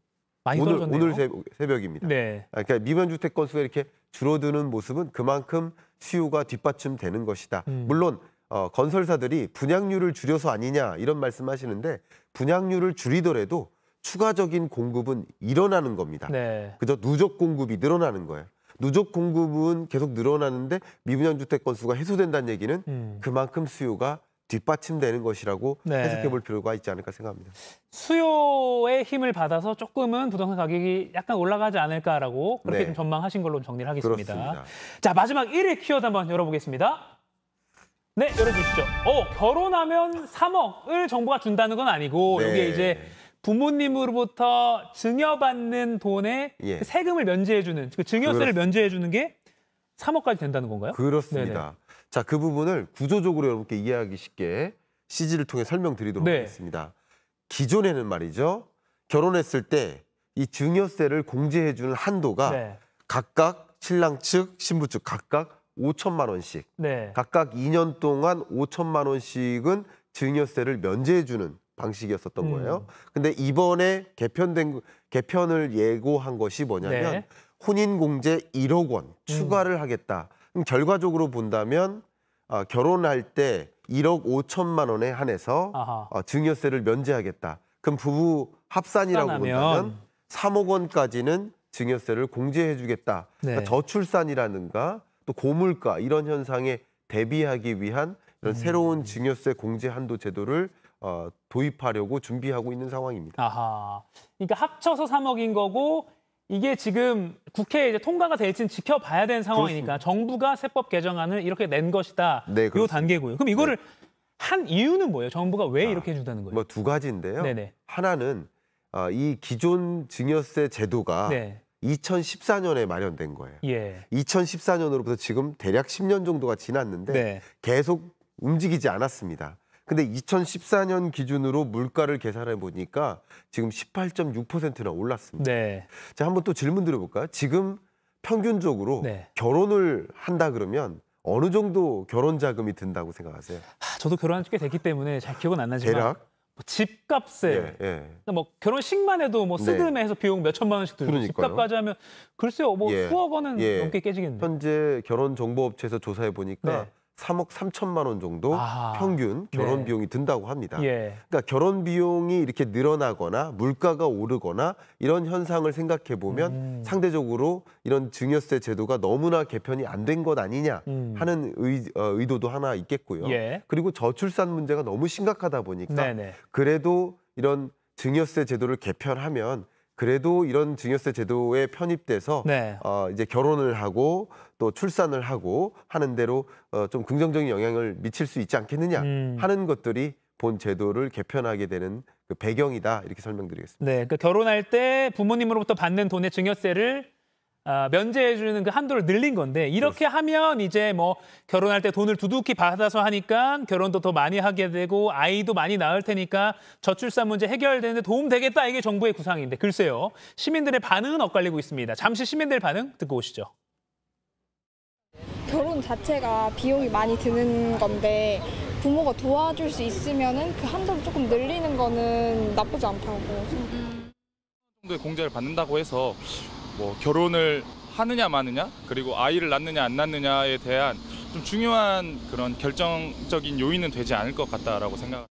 오늘 오늘 새벽, 입니다 네. 아, 그러니까 미만 주택 건수가 이렇게 줄어드는 모습은 그만큼 수요가 뒷받침되는 것이다. 음. 물론 어, 건설사들이 분양률을 줄여서 아니냐 이런 말씀하시는데 분양률을 줄이더라도 추가적인 공급은 일어나는 겁니다. 네. 그저 누적 공급이 늘어나는 거예요. 누적 공급은 계속 늘어나는데 미분양 주택 건수가 해소된다는 얘기는 음. 그만큼 수요가 뒷받침되는 것이라고 네. 해석해 볼 필요가 있지 않을까 생각합니다. 수요의 힘을 받아서 조금은 부동산 가격이 약간 올라가지 않을까라고 그렇게 네. 좀 전망하신 걸로 정리를 하겠습니다. 그렇습니다. 자, 마지막 1위 키워드 한번 열어보겠습니다. 네, 열어주시죠. 어, 결혼하면 3억을 정부가 준다는 건 아니고 네. 여기에 이제 부모님으로부터 증여받는 돈에 예. 그 세금을 면제해주는 그 증여세를 그렇 면제해주는 게 3억까지 된다는 건가요? 그렇습니다. 자, 그 부분을 구조적으로 여러분께 이해하기 쉽게 CG를 통해 설명드리도록 네. 하겠습니다. 기존에는 말이죠. 결혼했을 때 이 증여세를 공제해주는 한도가 네. 각각 신랑 측, 신부 측 각각 5천만 원씩 네. 각각 2년 동안 5천만 원씩은 증여세를 면제해주는 방식이었었던 음. 거예요. 근데 이번에 개편된 개편을 예고한 것이 뭐냐면 네. 혼인 공제 1억 원 음. 추가를 음. 하겠다. 그럼 결과적으로 본다면 어, 결혼할 때 1억 5천만 원에 한해서 아 어, 증여세를 면제하겠다. 그럼 부부 합산이라고 합산하면. 본다면 3억 원까지는 증여세를 공제해주겠다. 그러니까 네. 그러니까 저출산이라든가 또 고물가 이런 현상에 대비하기 위한 이런 음. 새로운 증여세 공제 한도 제도를 어, 도입하려고 준비하고 있는 상황입니다. 아하. 그러니까 합쳐서 3억인 거고 이게 지금 국회에 이제 통과가 될지는 지켜봐야 되는 상황이니까 그렇습니다. 정부가 세법 개정안을 이렇게 낸 것이다. 네, 그 단계고요. 그럼 이거를 네. 한 이유는 뭐예요? 정부가 왜 아, 이렇게 해준다는 거예요? 뭐 두 가지인데요. 네네. 하나는 어, 이 기존 증여세 제도가 네. 2014년에 마련된 거예요. 예. 2014년으로부터 지금 대략 10년 정도가 지났는데 네. 계속 움직이지 않았습니다. 근데 2014년 기준으로 물가를 계산해 보니까 지금 18.6%나 올랐습니다. 네. 자, 한번 또 질문 드려볼까요? 지금 평균적으로 네. 결혼을 한다 그러면 어느 정도 결혼 자금이 든다고 생각하세요? 하, 저도 결혼한 지꽤 됐기 때문에 잘 기억은 안 나지만 대략? 뭐 집값에 예, 예. 그러니까 뭐 결혼식만 해도 뭐 쓰드메 네. 해서 비용 몇 천만 원씩 들고 집값까지 하면 글쎄요 뭐 예. 수억 원은 예. 넘게 깨지겠네요. 현재 결혼 정보 업체에서 조사해 보니까 네. 3억 3천만 원 정도 아, 평균 네. 결혼 네. 비용이 든다고 합니다. 예. 그러니까 결혼 비용이 이렇게 늘어나거나 물가가 오르거나 이런 현상을 생각해 보면 음. 상대적으로 이런 증여세 제도가 너무나 개편이 안 된 것 아니냐 음. 하는 의, 어, 의도도 하나 있겠고요. 예. 그리고 저출산 문제가 너무 심각하다 보니까 네네. 그래도 이런 증여세 제도를 개편하면 그래도 이런 증여세 제도에 편입돼서 네. 어, 이제 결혼을 하고 또 출산을 하고 하는 대로 어, 좀 긍정적인 영향을 미칠 수 있지 않겠느냐 음. 하는 것들이 본 제도를 개편하게 되는 그 배경이다 이렇게 설명드리겠습니다. 네, 그러니까 결혼할 때 부모님으로부터 받는 돈의 증여세를 아, 면제해주는 그 한도를 늘린 건데 이렇게 그렇죠. 하면 이제 뭐 결혼할 때 돈을 두둑히 받아서 하니까 결혼도 더 많이 하게 되고 아이도 많이 낳을 테니까 저출산 문제 해결되는데 도움 되겠다 이게 정부의 구상인데 글쎄요 시민들의 반응은 엇갈리고 있습니다. 잠시 시민들 반응 듣고 오시죠. 결혼 자체가 비용이 많이 드는 건데 부모가 도와줄 수 있으면은 그 한도를 조금 늘리는 거는 나쁘지 않다고. 정도의 공제를 받는다고 해서 뭐 결혼을 하느냐 마느냐 그리고 아이를 낳느냐 안 낳느냐에 대한 좀 중요한 그런 결정적인 요인은 되지 않을 것 같다라고 생각합니다.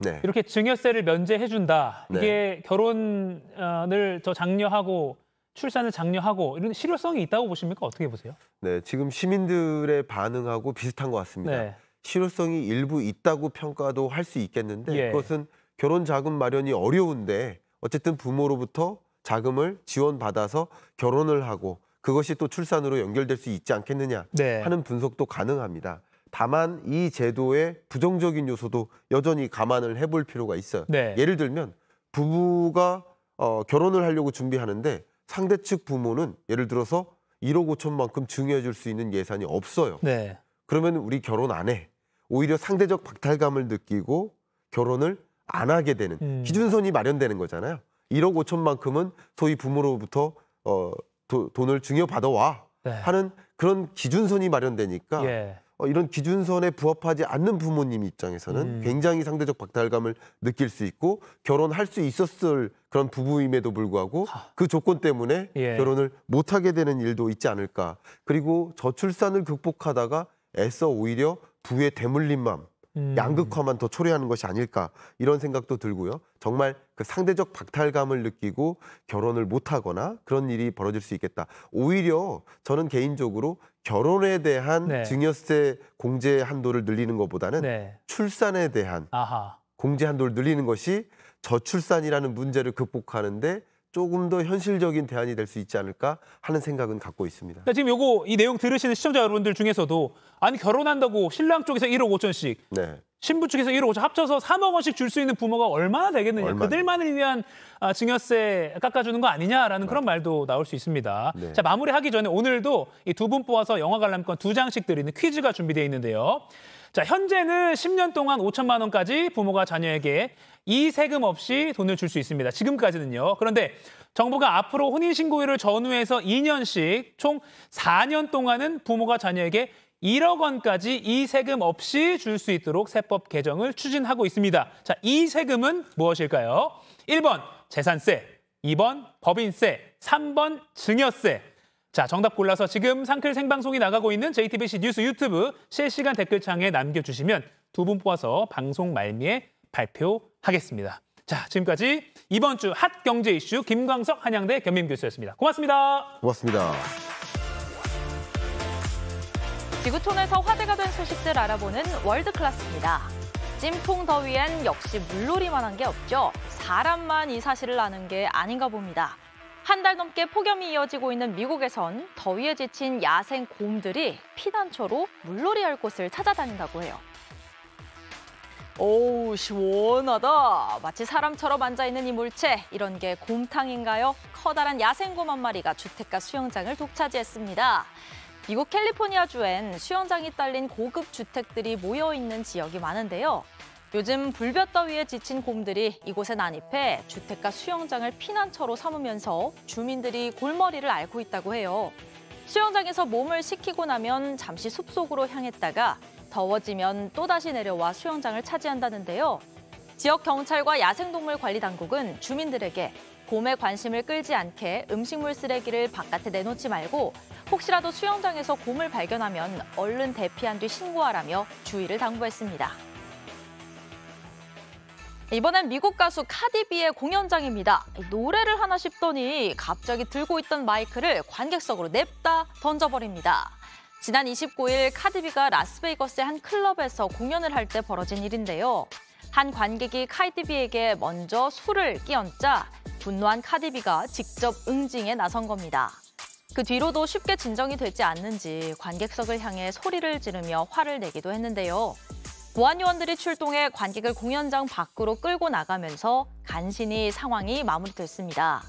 네. 이렇게 증여세를 면제해준다. 네. 이게 결혼을 저 장려하고 출산을 장려하고 이런 실효성이 있다고 보십니까? 어떻게 보세요? 네, 지금 시민들의 반응하고 비슷한 것 같습니다. 네. 실효성이 일부 있다고 평가도 할 수 있겠는데 예. 그것은 결혼 자금 마련이 어려운데 어쨌든 부모로부터 자금을 지원받아서 결혼을 하고 그것이 또 출산으로 연결될 수 있지 않겠느냐 네. 하는 분석도 가능합니다. 다만 이 제도의 부정적인 요소도 여전히 감안을 해볼 필요가 있어요. 네. 예를 들면 부부가 어, 결혼을 하려고 준비하는데 상대 측 부모는 예를 들어서 1억 5천만큼 증여해 줄 수 있는 예산이 없어요. 네. 그러면 우리 결혼 안 해. 오히려 상대적 박탈감을 느끼고 결혼을 안 하게 되는 음. 기준선이 마련되는 거잖아요. 1억 5천만큼은 소위 부모로부터 어, 도, 돈을 증여받아와 네. 하는 그런 기준선이 마련되니까 예. 어, 이런 기준선에 부합하지 않는 부모님 입장에서는 음. 굉장히 상대적 박탈감을 느낄 수 있고 결혼할 수 있었을 그런 부부임에도 불구하고 하. 그 조건 때문에 예. 결혼을 못하게 되는 일도 있지 않을까. 그리고 저출산을 극복하다가 애써 오히려 부의 대물림맘 음. 양극화만 더 초래하는 것이 아닐까 이런 생각도 들고요. 정말 그 상대적 박탈감을 느끼고 결혼을 못하거나 그런 일이 벌어질 수 있겠다. 오히려 저는 개인적으로 결혼에 대한 네. 증여세 공제 한도를 늘리는 것보다는 네. 출산에 대한 아하. 공제 한도를 늘리는 것이 저출산이라는 문제를 극복하는데 조금 더 현실적인 대안이 될 수 있지 않을까 하는 생각은 갖고 있습니다. 그 지금 요거 이 내용 들으시는 시청자 여러분들 중에서도 아니 결혼한다고 신랑 쪽에서 1억 5천씩 네. 신부 측에서 1억 5천 합쳐서 3억 원씩 줄 수 있는 부모가 얼마나 되겠느냐. 얼마나. 그들만을 위한 아, 증여세 깎아주는 거 아니냐라는 맞아. 그런 말도 나올 수 있습니다. 네. 자 마무리하기 전에 오늘도 이 두 분 뽑아서 영화 관람권 두 장씩 드리는 퀴즈가 준비되어 있는데요. 자, 현재는 10년 동안 5천만 원까지 부모가 자녀에게 이 세금 없이 돈을 줄 수 있습니다. 지금까지는요. 그런데 정부가 앞으로 혼인신고일을 전후해서 2년씩 총 4년 동안은 부모가 자녀에게 1억 원까지 이 세금 없이 줄 수 있도록 세법 개정을 추진하고 있습니다. 자, 이 세금은 무엇일까요? 1번 재산세, 2번 법인세, 3번 증여세. 자, 정답 골라서 지금 상클 생방송이 나가고 있는 JTBC 뉴스 유튜브 실시간 댓글창에 남겨주시면 두 분 뽑아서 방송 말미에 발표하겠습니다. 자, 지금까지 이번 주 핫 경제 이슈 김광석 한양대 겸임 교수였습니다. 고맙습니다. 고맙습니다. 지구촌에서 화제가 된 소식들 알아보는 월드클래스입니다. 찜통 더위엔 역시 물놀이만한 게 없죠. 사람만 이 사실을 아는 게 아닌가 봅니다. 한달 넘게 폭염이 이어지고 있는 미국에선 더위에 지친 야생 곰들이 피난처로 물놀이 할 곳을 찾아다닌다고 해요. 오우 시원하다. 마치 사람처럼 앉아있는 이 물체. 이런 게 곰탕인가요? 커다란 야생곰 한 마리가 주택가 수영장을 독차지했습니다. 미국 캘리포니아주엔 수영장이 딸린 고급 주택들이 모여있는 지역이 많은데요. 요즘 불볕더위에 지친 곰들이 이곳에 난입해 주택가 수영장을 피난처로 삼으면서 주민들이 골머리를 앓고 있다고 해요. 수영장에서 몸을 식히고 나면 잠시 숲속으로 향했다가 더워지면 또다시 내려와 수영장을 차지한다는데요. 지역 경찰과 야생동물관리당국은 주민들에게 곰에 관심을 끌지 않게 음식물 쓰레기를 바깥에 내놓지 말고 혹시라도 수영장에서 곰을 발견하면 얼른 대피한 뒤 신고하라며 주의를 당부했습니다. 이번엔 미국 가수 카디비의 공연장입니다. 노래를 하나 싶더니 갑자기 들고 있던 마이크를 관객석으로 냅다 던져버립니다. 지난 29일 카디비가 라스베이거스의 한 클럽에서 공연을 할 때 벌어진 일인데요. 한 관객이 카디비에게 먼저 술을 끼얹자 분노한 카디비가 직접 응징에 나선 겁니다. 그 뒤로도 쉽게 진정이 되지 않는지 관객석을 향해 소리를 지르며 화를 내기도 했는데요. 보안요원들이 출동해 관객을 공연장 밖으로 끌고 나가면서 간신히 상황이 마무리됐습니다.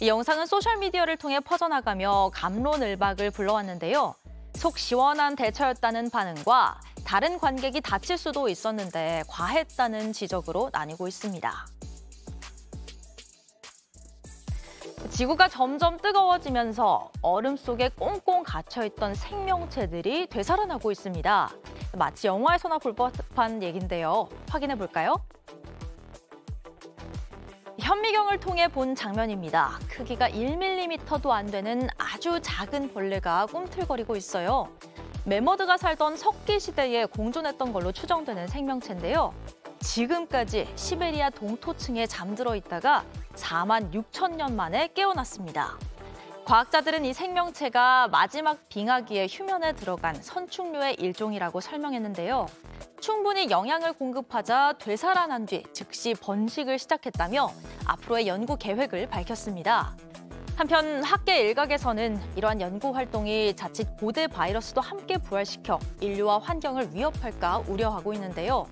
이 영상은 소셜미디어를 통해 퍼져나가며 감론을박을 불러왔는데요. 속 시원한 대처였다는 반응과 다른 관객이 다칠 수도 있었는데 과했다는 지적으로 나뉘고 있습니다. 지구가 점점 뜨거워지면서 얼음 속에 꽁꽁 갇혀있던 생명체들이 되살아나고 있습니다. 마치 영화에서나 볼 법한 얘긴데요. 확인해 볼까요? 현미경을 통해 본 장면입니다. 크기가 1mm도 안 되는 아주 작은 벌레가 꿈틀거리고 있어요. 메머드가 살던 석기 시대에 공존했던 걸로 추정되는 생명체인데요. 지금까지 시베리아 동토층에 잠들어 있다가 4만 6천 년 만에 깨어났습니다. 과학자들은 이 생명체가 마지막 빙하기의 휴면에 들어간 선충류의 일종이라고 설명했는데요. 충분히 영양을 공급하자 되살아난 뒤 즉시 번식을 시작했다며 앞으로의 연구 계획을 밝혔습니다. 한편 학계 일각에서는 이러한 연구 활동이 자칫 고대 바이러스도 함께 부활시켜 인류와 환경을 위협할까 우려하고 있는데요.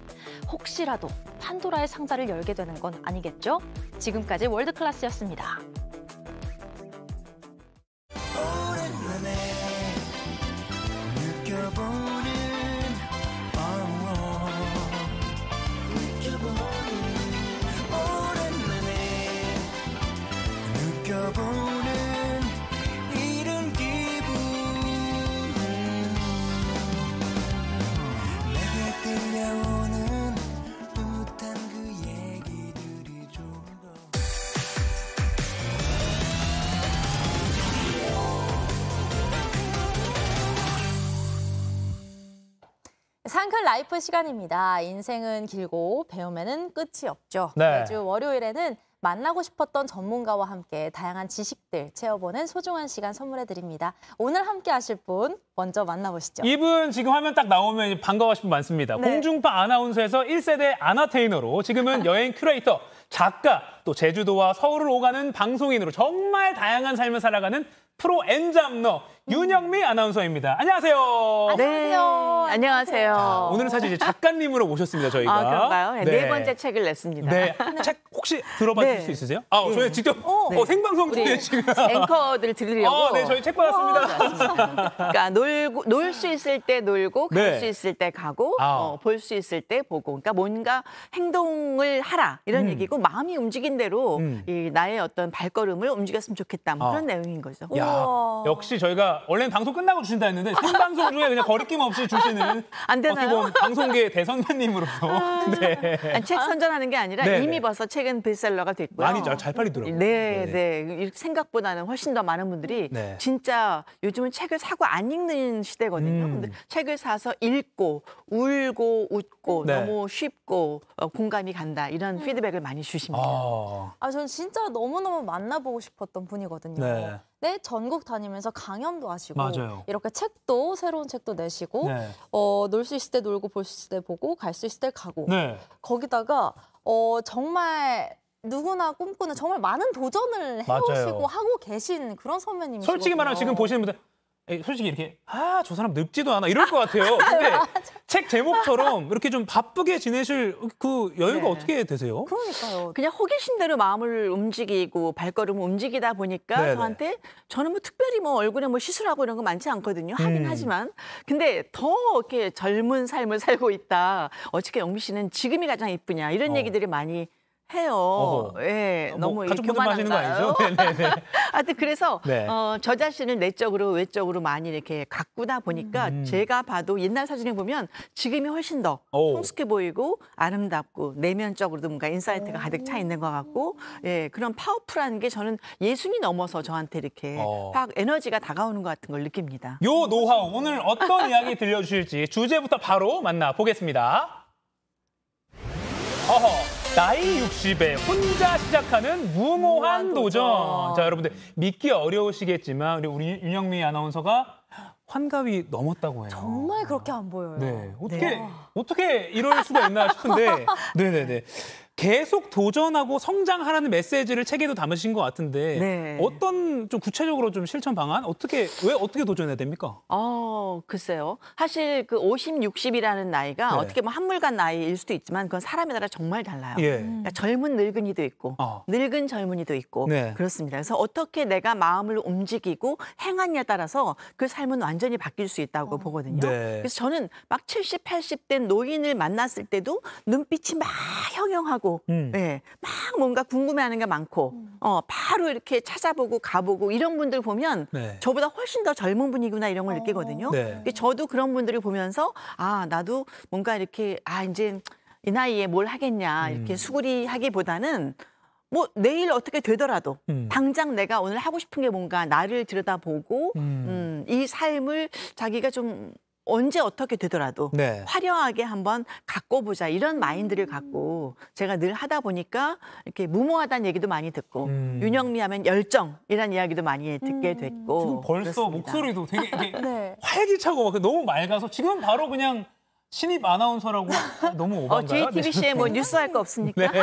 혹시라도 판도라의 상자를 열게 되는 건 아니겠죠? 지금까지 월드클래스였습니다. 라이프 시간입니다. 인생은 길고 배움에는 끝이 없죠. 네. 매주 월요일에는 만나고 싶었던 전문가와 함께 다양한 지식들 채워보는 소중한 시간 선물해드립니다. 오늘 함께 하실 분 먼저 만나보시죠. 이분 지금 화면 딱 나오면 반가워하신 분 많습니다. 네. 공중파 아나운서에서 1세대 아나테이너로 지금은 여행 큐레이터, 작가, 또 제주도와 서울을 오가는 방송인으로 정말 다양한 삶을 살아가는 프로 엔잡너 윤영미 아나운서입니다. 안녕하세요. 네. 안녕하세요. 네, 안녕하세요. 자, 오늘은 사실 이제 작가님으로 모셨습니다, 저희가. 아, 그런가요? 네, 네, 네 번째 책을 냈습니다. 네. 책 혹시 들어봐 주실 네. 수 있으세요? 아, 네. 저희 직접 어, 네. 어, 생방송 중에 지금. 앵커들 들으려고. 어, 네, 저희 책 받았습니다. 그러니까 놀수 있을 때 놀고 갈수 네. 있을 때 가고 아. 어, 볼수 있을 때 보고. 그러니까 뭔가 행동을 하라 이런 음. 얘기고 마음이 움직인 대로 음. 이 나의 어떤 발걸음을 움직였으면 좋겠다. 뭐 아. 그런 아. 내용인 거죠. 야, 역시 저희가 원래는 방송 끝나고 주신다 했는데 생방송 중에 그냥 거리낌 없이 주시는 안 되나요? 방송계 대선배님으로서 아. 네. 아니, 책 아. 선전하는 게 아니라 네네. 이미 네. 벌써 책은 베스트셀러가 됐고요. 많이 잘, 팔리더라고요. 네, 네, 네. 생각보다는 훨씬 더 많은 분들이 네. 진짜 요즘은 책을 사고 안 읽는 시대거든요. 음. 근데 책을 사서 읽고 울고 웃고 네. 너무 쉽고 어, 공감이 간다 이런 음. 피드백을 많이 주십니다. 아. 아, 전 진짜 너무너무 만나보고 싶었던 분이거든요. 네. 때 전국 다니면서 강연도 하시고 맞아요. 이렇게 책도 새로운 책도 내시고 네. 어, 놀수 있을 때 놀고 볼 수 있을 때 보고 갈 수 있을 때 가고 네. 거기다가 어, 정말 누구나 꿈꾸는 정말 많은 도전을 해오시고 맞아요. 하고 계신 그런 선배님이시요 솔직히 말하면 지금 보시는 분들 예, 솔직히 이렇게 아 저 사람 늙지도 않아 이럴 것 같아요. 근데 책 제목처럼 이렇게 좀 바쁘게 지내실 그 여유가 네. 어떻게 되세요? 그러니까요. 그냥 호기심대로 마음을 움직이고 발걸음을 움직이다 보니까 네네. 네. 저한테 저는 뭐 특별히 뭐 얼굴에 뭐 시술하고 이런 거 많지 않거든요. 하긴 음. 하지만 근데 더 이렇게 젊은 삶을 살고 있다. 어떻게 영미 씨는 지금이 가장 이쁘냐 이런 어. 얘기들이 많이 해요. 예, 뭐 네, 너무 뭐 가족분들 마시는 거 아니죠? 네네네. 하여튼 그래서 네. 어, 저 자신을 내적으로 외적으로 많이 이렇게 가꾸다 보니까 음. 제가 봐도 옛날 사진에 보면 지금이 훨씬 더 오. 통숙해 보이고 아름답고 내면적으로도 뭔가 인사이트가 오. 가득 차 있는 것 같고 예, 그런 파워풀한 게 저는 예순이 넘어서 저한테 이렇게 어. 확 에너지가 다가오는 것 같은 걸 느낍니다. 요 노하우 오늘 어떤 이야기 들려주실지 주제부터 바로 만나보겠습니다. 어허. 나이 60에 혼자 시작하는 무모한 도전. 도전. 자, 여러분들 믿기 어려우시겠지만 우리 우리 윤영미 아나운서가 환갑이 넘었다고 해요. 정말 그렇게 안 보여요. 네. 어떻게 네. 어떻게 이럴 수가 있나 싶은데. 네, 네, 네. 계속 도전하고 성장하라는 메시지를 책에도 담으신 것 같은데 네. 어떤 좀 구체적으로 좀 실천 방안 어떻게 왜 어떻게 도전해야 됩니까? 어 글쎄요. 사실 그 50, 60이라는 나이가 네. 어떻게 뭐 한물간 나이일 수도 있지만 그건 사람에 따라 정말 달라요. 예. 그러니까 젊은 늙은이도 있고 어. 늙은 젊은이도 있고 네. 그렇습니다. 그래서 어떻게 내가 마음을 움직이고 행하냐에 따라서 그 삶은 완전히 바뀔 수 있다고 어. 보거든요. 네. 그래서 저는 막 70, 80된 노인을 만났을 때도 눈빛이 막 형형하고 하고 음. 예, 막 뭔가 궁금해하는 게 많고 음. 어, 바로 이렇게 찾아보고 가보고 이런 분들 보면 네. 저보다 훨씬 더 젊은 분이구나 이런 걸 어. 느끼거든요. 네. 저도 그런 분들을 보면서 아 나도 뭔가 이렇게 아 이제 이 나이에 뭘 하겠냐 이렇게 음. 수구리하기보다는 뭐 내일 어떻게 되더라도 음. 당장 내가 오늘 하고 싶은 게 뭔가 나를 들여다보고 음. 음. 이 삶을 자기가 좀 언제 어떻게 되더라도 네. 화려하게 한번 갖고 보자 이런 마인드를 갖고 제가 늘 하다 보니까 이렇게 무모하다는 얘기도 많이 듣고 음. 윤영미 하면 열정이라는 이야기도 많이 듣게 음. 됐고 지금 벌써 그렇습니다. 목소리도 되게 이게 네. 활기차고 막 너무 맑아서 지금 바로 그냥 신입 아나운서라고 너무 오반가요? 어, JTBC에 뭐 네. 뉴스 할 거 없습니까? 네.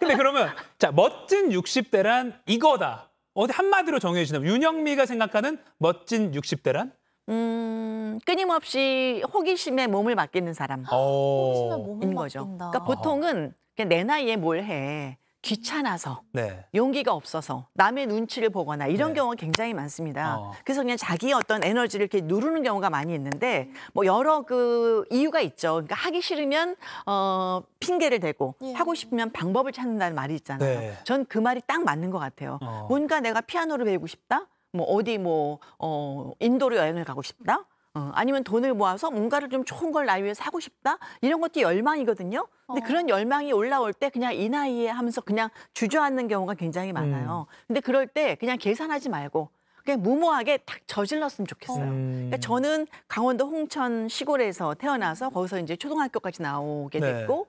근데 그러면 자 멋진 60대란 이거다 어디 한마디로 정해주시면 윤영미가 생각하는 멋진 60대란? 음, 끊임없이 호기심에 몸을 맡기는 사람인 어. 호기심에 몸을 맡긴다. 그러니까 보통은 그냥 내 나이에 뭘 해. 귀찮아서 네. 용기가 없어서 남의 눈치를 보거나 이런 네. 경우가 굉장히 많습니다. 어. 그래서 그냥 자기 어떤 에너지를 이렇게 누르는 경우가 많이 있는데 뭐 여러 그 이유가 있죠. 그러니까 하기 싫으면 어 핑계를 대고 예. 하고 싶으면 방법을 찾는다는 말이 있잖아요. 네. 전그 말이 딱 맞는 것 같아요. 어. 뭔가 내가 피아노를 배우고 싶다. 뭐 어디 뭐 어, 인도로 여행을 가고 싶다. 어, 아니면 돈을 모아서 뭔가를 좀 좋은 걸나 위해 사고 싶다 이런 것도 열망이거든요. 근데 어. 그런 열망이 올라올 때 그냥 이 나이에 하면서 그냥 주저앉는 경우가 굉장히 많아요. 음. 근데 그럴 때 그냥 계산하지 말고 그냥 무모하게 딱 저질렀으면 좋겠어요. 어. 그러니까 음. 그러니까 저는 강원도 홍천 시골에서 태어나서 거기서 이제 초등학교까지 나오게 네. 됐고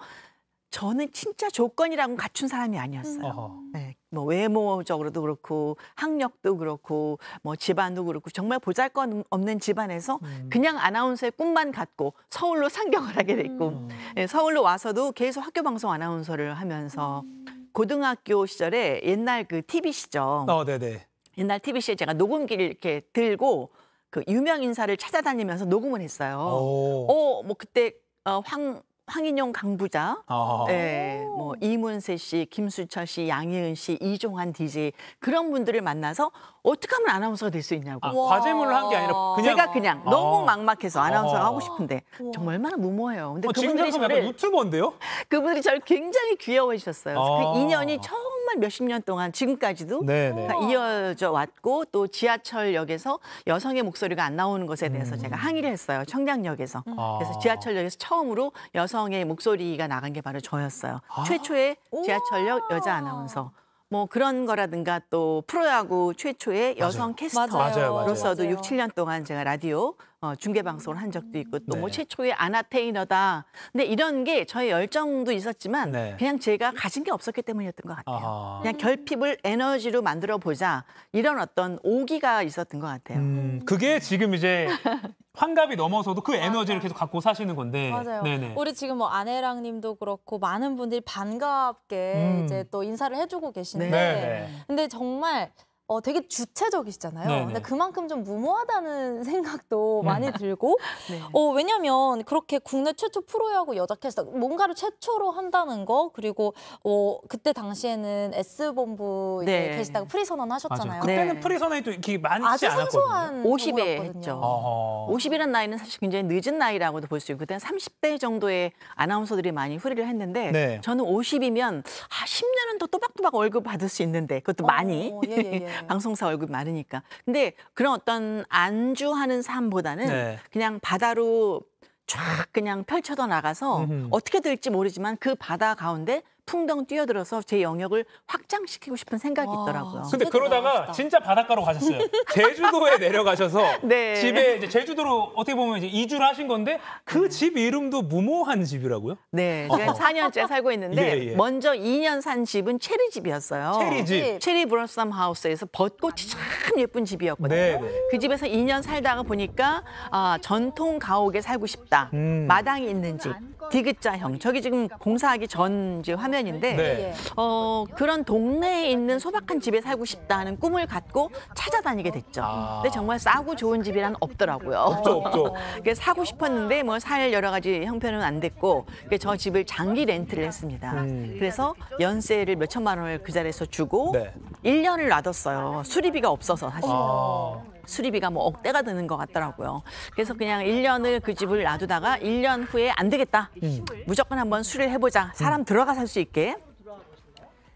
저는 진짜 조건이라고 갖춘 사람이 아니었어요. 네, 뭐 외모적으로도 그렇고 학력도 그렇고 뭐 집안도 그렇고 정말 보잘것없는 집안에서 음. 그냥 아나운서의 꿈만 갖고 서울로 상경을 하게 됐고 음. 네, 서울로 와서도 계속 학교 방송 아나운서를 하면서 음. 고등학교 시절에 옛날 그 TV 시죠. 어, 네네. 네. 옛날 t b 시에 제가 녹음기를 이렇게 들고 그 유명 인사를 찾아다니면서 녹음을 했어요. 오. 어, 뭐 그때 어, 황 황인용 강부자, 아. 네, 뭐 이문세 씨, 김수철 씨, 양희은 씨, 이종환 DJ 그런 분들을 만나서 어떻게 하면 아나운서가 될 수 있냐고. 아, 과제물로 한 게 아니라 그냥 제가 그냥 어. 너무 막막해서 아나운서가 어. 하고 싶은데 어. 정말 얼마나 무모해요. 근데 어, 그분들이 저를 유튜버인데요? 그분들이 저를 굉장히 귀여워해 주셨어요. 그 아. 인연이 처음 정말 몇십 년 동안 지금까지도 네, 네. 이어져 왔고 또 지하철역에서 여성의 목소리가 안 나오는 것에 대해서 음. 제가 항의를 했어요. 청량역에서. 음. 그래서 지하철역에서 처음으로 여성의 목소리가 나간 게 바로 저였어요. 아. 최초의 지하철역 여자 아나운서. 뭐 그런 거라든가 또 프로야구 최초의 여성 맞아요. 캐스터로서도 맞아요. 6, 7년 동안 제가 라디오 어, 중계방송을 한 적도 있고 또뭐 네. 최초의 아나테이너다. 근데 이런 게 저의 열정도 있었지만 네. 그냥 제가 가진 게 없었기 때문이었던 것 같아요. 아하. 그냥 결핍을 에너지로 만들어 보자 이런 어떤 오기가 있었던 것 같아요. 음, 그게 지금 이제 환갑이 넘어서도 그 에너지를 계속 갖고 사시는 건데. 맞아요. 네네. 우리 지금 뭐 아내랑님도 그렇고 많은 분들이 반갑게 음. 이제 또 인사를 해주고 계신데 네. 근데 정말 어, 되게 주체적이시잖아요. 네네. 근데 네. 그만큼 좀 무모하다는 생각도 음. 많이 들고, 네. 어, 왜냐면 그렇게 국내 최초 프로야구 여자 캐스터, 뭔가를 최초로 한다는 거, 그리고 어, 그때 당시에는 S본부 이제 네. 계시다가 프리선언 하셨잖아요. 맞아요. 그때는 네. 프리선언이 또 이렇게 많지 아주 않았거든요. 소한 50에 거거든요 했죠. 어허. 50이라는 나이는 사실 굉장히 늦은 나이라고도 볼 수 있고, 그때는 30대 정도의 아나운서들이 많이 후리를 했는데, 네. 저는 50이면 아, 10년은 더 또박또박 월급 받을 수 있는데, 그것도 많이. 어, 예, 예, 예. 음. 방송사 월급 많으니까. 근데 그런 어떤 안주하는 삶보다는 네. 그냥 바다로 쫙 그냥 펼쳐져 나가서 음흠. 어떻게 될지 모르지만 그 바다 가운데 풍덩 뛰어들어서 제 영역을 확장시키고 싶은 생각이 와, 있더라고요. 근데 그러다가 멋있다. 진짜 바닷가로 가셨어요. 제주도에 내려가셔서 네. 집에 이제 제주도로 어떻게 보면 이제 이주를 하신 건데 그집 음. 이름도 무모한 집이라고요? 네, 제가 4년째 어. 살고 있는데 예, 예. 먼저 2년 산 집은 체리 집이었어요. 체리 집. 체리 브로썸 하우스에서 벚꽃이 참 예쁜 집이었거든요. 네, 네. 그 집에서 2년 살다가 보니까 아, 전통 가옥에 살고 싶다. 음. 마당이 있는 집. 디귿자형. 저기 지금 공사하기 전 이제 화면인데 네. 예, 예. 어, 그런 동네에 있는 소박한 집에 살고 싶다는 꿈을 갖고 찾아다니게 됐죠. 아. 근데 정말 싸고 좋은 집이란 없더라고요. 없죠, 없죠. 사고 싶었는데 뭐 살 여러 가지 형편은 안 됐고 저 집을 장기 렌트를 했습니다. 음. 그래서 연세를 몇 천만 원을 그 자리에서 주고 네. 1년을 놔뒀어요. 수리비가 없어서 사실. 아. 수리비가 뭐 억대가 드는 것 같더라고요. 그래서 그냥 1년을 그 집을 놔두다가 1년 후에 안 되겠다. 음. 무조건 한번 수리를 해보자. 사람 음. 들어가 살 수 있게.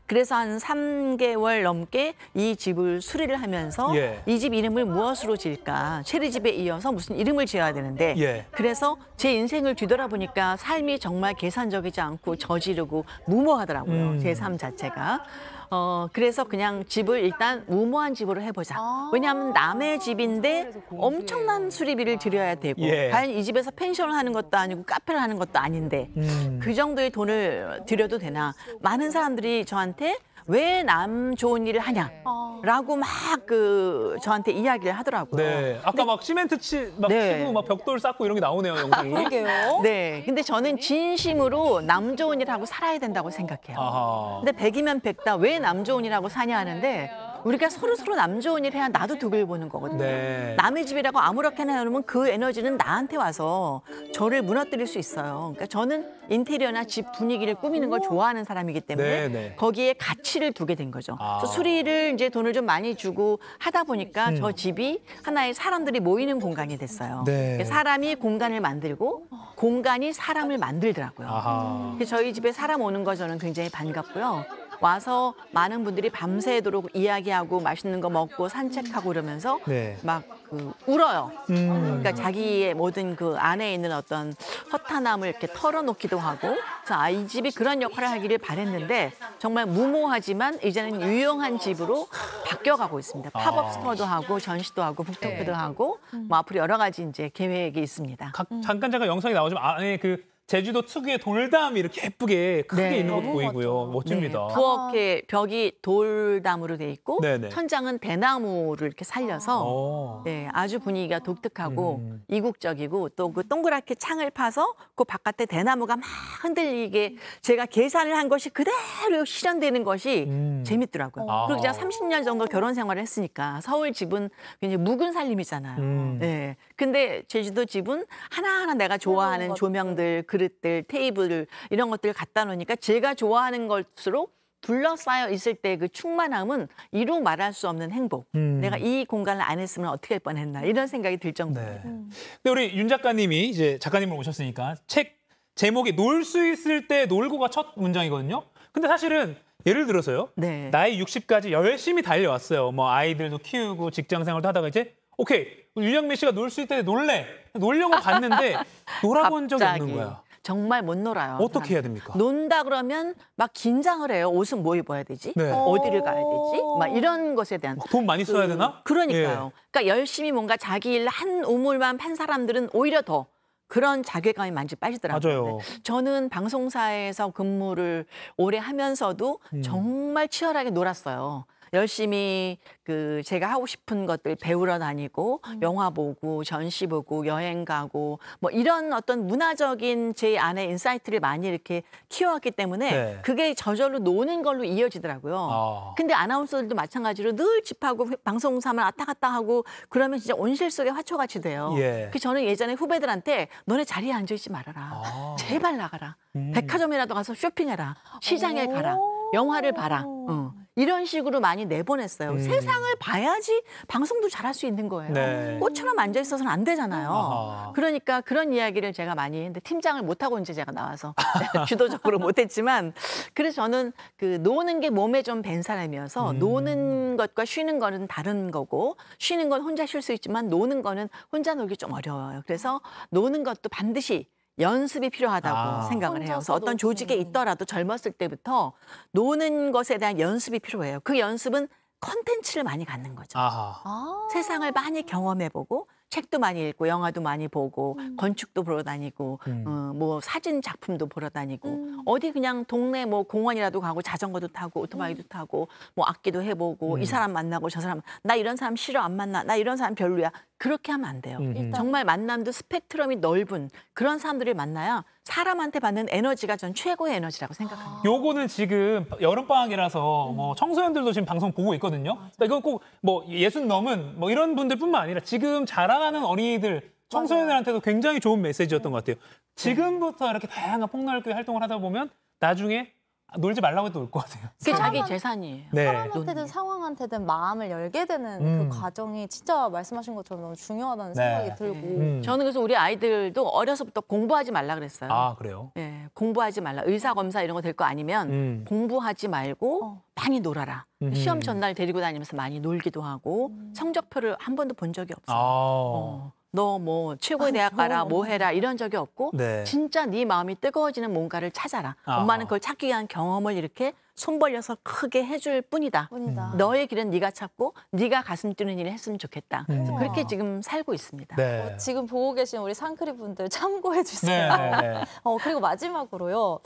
그래서 한 3개월 넘게 이 집을 수리를 하면서 예. 이집 이름을 무엇으로 지을까? 체리집에 이어서 무슨 이름을 지어야 되는데 예. 그래서 제 인생을 뒤돌아보니까 삶이 정말 계산적이지 않고 저지르고 무모하더라고요. 음. 제삶 자체가. 어 그래서 그냥 집을 일단 무모한 집으로 해보자. 아 왜냐하면 남의 아, 집인데 엄청난 수리비를 들여야 되고 예. 과연 이 집에서 펜션을 하는 것도 아니고 카페를 하는 것도 아닌데 음. 그 정도의 돈을 들여도 되나 많은 사람들이 저한테 왜남 좋은 일을 하냐라고 네. 막그 저한테 이야기를 하더라고요. 네. 아까 근데, 막 시멘트 치, 막 네. 치고 막 벽돌 쌓고 이런 게 나오네요, 영상이. 아, 그러게요. 네. 근데 저는 진심으로 남 좋은 일 하고 살아야 된다고 생각해요. 아하. 근데 백이면백다 왜 남 좋은 일 하고 사냐 하는데 네. 우리가 서로 서로 남 좋은 일 해야 나도 득을 보는 거거든요. 네. 남의 집이라고 아무렇게나 해놓으면 그 에너지는 나한테 와서 저를 무너뜨릴 수 있어요. 그러니까 저는 인테리어나 집 분위기를 꾸미는 걸 좋아하는 사람이기 때문에 네네. 네. 거기에 가치를 두게 된 거죠. 아. 수리를 이제 돈을 좀 많이 주고 하다 보니까 음. 저 집이 하나의 사람들이 모이는 공간이 됐어요. 네. 그러니까 사람이 공간을 만들고 공간이 사람을 만들더라고요. 아하. 저희 집에 사람 오는 거 저는 굉장히 반갑고요. 와서 많은 분들이 밤새도록 이야기하고 맛있는 거 먹고 산책하고 이러면서 네. 막그 울어요. 음. 그러니까 자기의 모든 그 안에 있는 어떤 허탄함을 이렇게 털어놓기도 하고 그래서 아이 집이 그런 역할을 하기를 바랬는데 정말 무모하지만 이제는 유용한 집으로 바뀌어가고 있습니다. 팝업 아. 스토어도 하고 전시도 하고 북토크도 네. 하고 뭐 앞으로 여러 가지 이제 계획이 있습니다. 가, 음. 잠깐 제가 영상이 나오지만 안에 그 제주도 특유의 돌담이 이렇게 예쁘게 크게 네. 있는 것도 보이고요. 멋집니다. 네. 부엌에 벽이 돌담으로 돼 있고 네네. 네. 천장은 대나무를 이렇게 살려서 오. 아. 네, 아주 분위기가 독특하고 음. 이국적이고 또 그 동그랗게 창을 파서 그 바깥에 대나무가 막 흔들리게 제가 계산을 한 것이 그대로 실현되는 것이 음. 재밌더라고요. 아. 그리고 제가 30년 정도 결혼 생활을 했으니까 서울 집은 굉장히 묵은 살림이잖아요. 음. 네. 근데 제주도 집은 하나하나 내가 좋아하는 조명들 그릇들, 테이블 이런 것들을 갖다 놓으니까 제가 좋아하는 것으로 둘러싸여 있을 때 그 충만함은 이루 말할 수 없는 행복. 음. 내가 이 공간을 안 했으면 어떻게 할 뻔했나 이런 생각이 들 정도예요. 네. 음. 근데 우리 윤 작가님이 이제 작가님을 오셨으니까 책 제목이 놀 수 있을 때 놀고가 첫 문장이거든요. 근데 사실은 예를 들어서요. 네. 나이 60까지 열심히 달려왔어요. 뭐 아이들도 키우고 직장 생활도 하다가 이제 오케이 윤영민 씨가 놀 수 있을 때 놀래 놀려고 갔는데 놀아본 적이 없는 거야. 정말 못 놀아요. 어떻게 해야 됩니까? 논다 그러면 막 긴장을 해요. 옷은 뭐 입어야 되지? 네. 어디를 가야 되지? 막 이런 것에 대한 돈 많이 그 써야 그, 되나? 그러니까요. 예. 그러니까 열심히 뭔가 자기 일 한 우물만 판 사람들은 오히려 더 그런 자괴감이 많이 빠지더라고요. 맞아요. 네. 저는 방송사에서 근무를 오래 하면서도 음. 정말 치열하게 놀았어요. 열심히 그 제가 하고 싶은 것들 배우러 다니고 음. 영화 보고 전시 보고 여행 가고 뭐 이런 어떤 문화적인 제 안에 인사이트를 많이 이렇게 키워왔기 때문에 네. 그게 저절로 노는 걸로 이어지더라고요. 어. 근데 아나운서들도 마찬가지로 늘 집하고 방송사만 왔다 갔다 하고 그러면 진짜 온실 속에 화초같이 돼요. 예. 그 저는 예전에 후배들한테 너네 자리에 앉아 있지 말아라. 아. 제발 나가라. 음. 백화점이라도 가서 쇼핑해라. 시장에 오. 가라. 영화를 봐라. 응. 이런 식으로 많이 내보냈어요. 음. 세상을 봐야지 방송도 잘할 수 있는 거예요. 네. 꽃처럼 앉아 있어서는 안 되잖아요. 아하. 그러니까 그런 이야기를 제가 많이 했는데 팀장을 못 하고 이제 제가 나와서 주도적으로 못 했지만 그래서 저는 그 노는 게 몸에 좀밴 사람이어서 음. 노는 것과 쉬는 거는 다른 거고 쉬는 건 혼자 쉴 수 있지만 노는 거는 혼자 놀기 좀 어려워요. 그래서 노는 것도 반드시 연습이 필요하다고 아. 생각을 해요. 그래서 어떤 조직에 있더라도 젊었을 때부터 노는 것에 대한 연습이 필요해요. 그 연습은 컨텐츠를 많이 갖는 거죠. 아하. 아. 세상을 많이 경험해보고 책도 많이 읽고 영화도 많이 보고 음. 건축도 보러 다니고 음. 어, 뭐 사진 작품도 보러 다니고 음. 어디 그냥 동네 뭐 공원이라도 가고 자전거도 타고 오토바이도 음. 타고 뭐 악기도 해보고 이 음. 사람 만나고 저 사람 나 이런 사람 싫어 안 만나 나 이런 사람 별로야 그렇게 하면 안 돼요. 정말 만남도 스펙트럼이 넓은 그런 사람들을 만나야 사람한테 받는 에너지가 전 최고의 에너지라고 생각합니다. 아. 요거는 지금 여름방학이라서 뭐 음. 뭐 청소년들도 지금 방송 보고 있거든요. 그러니까 이건 꼭뭐 예순 넘은 뭐 이런 분들뿐만 아니라 지금 자라가는 어린이들 청소년들한테도 굉장히 좋은 메시지였던 것 같아요. 네. 지금부터 이렇게 다양한 폭넓게 활동을 하다 보면 나중에 놀지 말라고 해도 올 것 같아요. 그게 자기 재산이에요. 네. 사람한테든 상황한테든 마음을 열게 되는 그 음. 그 과정이 진짜 말씀하신 것처럼 너무 중요하다는 네. 생각이 네. 들고 음. 저는 그래서 우리 아이들도 어려서부터 공부하지 말라 그랬어요. 아 그래요? 네, 공부하지 말라. 의사 검사 이런 거 될 거 아니면 음. 공부하지 말고 어. 많이 놀아라. 음. 시험 전날 데리고 다니면서 많이 놀기도 하고 음. 성적표를 한 번도 본 적이 없어요. 아. 어. 너뭐 최고의 아, 대학 가라, 뭐 해라 이런 적이 없고 네. 진짜 네 마음이 뜨거워지는 뭔가를 찾아라. 아. 엄마는 그걸 찾기 위한 경험을 이렇게 손 벌려서 크게 해줄 뿐이다. 뿐이다. 음. 너의 길은 네가 찾고 네가 가슴 뛰는 일을 했으면 좋겠다. 음. 그 그렇게 지금 살고 있습니다. 네. 어, 지금 보고 계신 우리 상크리 분들 참고해 주세요. 네, 네, 네. 어, 그리고 마지막으로요.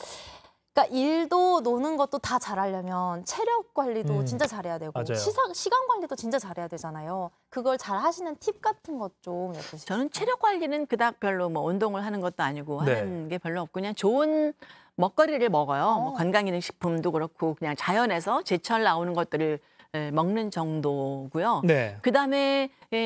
그러니까 일도 노는 것도 다 잘하려면 체력 관리도 음. 진짜 잘해야 되고 시사, 시간 관리도 진짜 잘해야 되잖아요. 그걸 잘 하시는 팁 같은 것 좀 여쭤보시죠. 저는 체력 관리는 그닥 별로 뭐 운동을 하는 것도 아니고 네. 하는 게 별로 없고 그냥 좋은 먹거리를 먹어요. 뭐 어. 뭐 건강기능식품도 그렇고 그냥 자연에서 제철 나오는 것들을 에, 예, 먹는 정도고요. 네. 그다음에 에,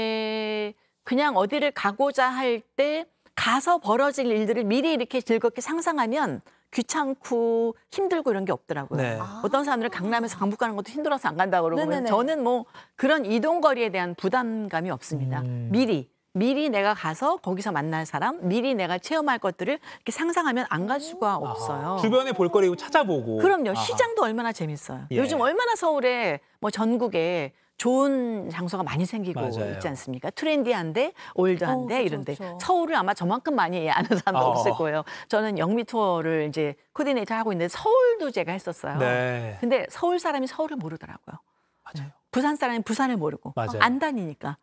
예, 그냥 어디를 가고자 할 때 가서 벌어질 일들을 미리 이렇게 즐겁게 상상하면 귀찮고 힘들고 이런 게 없더라고요. 네. 아 어떤 사람들은 강남에서 강북 가는 것도 힘들어서 안 간다 그러고 네네네. 저는 뭐 그런 이동 거리에 대한 부담감이 없습니다. 음. 미리 미리 내가 가서 거기서 만날 사람, 미리 내가 체험할 것들을 이렇게 상상하면 안 갈 수가 없어요. 아, 주변에 볼거리 찾아보고. 그럼요. 아하. 시장도 얼마나 재밌어요. 예. 요즘 얼마나 서울에 뭐 전국에 좋은 장소가 많이 생기고 맞아요. 있지 않습니까? 트렌디한데 올드한데 어, 그렇죠, 이런데 그렇죠. 서울을 아마 저만큼 많이 아는 사람도 어. 없을 거예요. 저는 영미 투어를 이제 코디네이터 하고 있는데 서울도 제가 했었어요. 네. 근데 서울 사람이 서울을 모르더라고요. 맞아요. 네. 부산 사람이 부산을 모르고 맞아요. 안 다니니까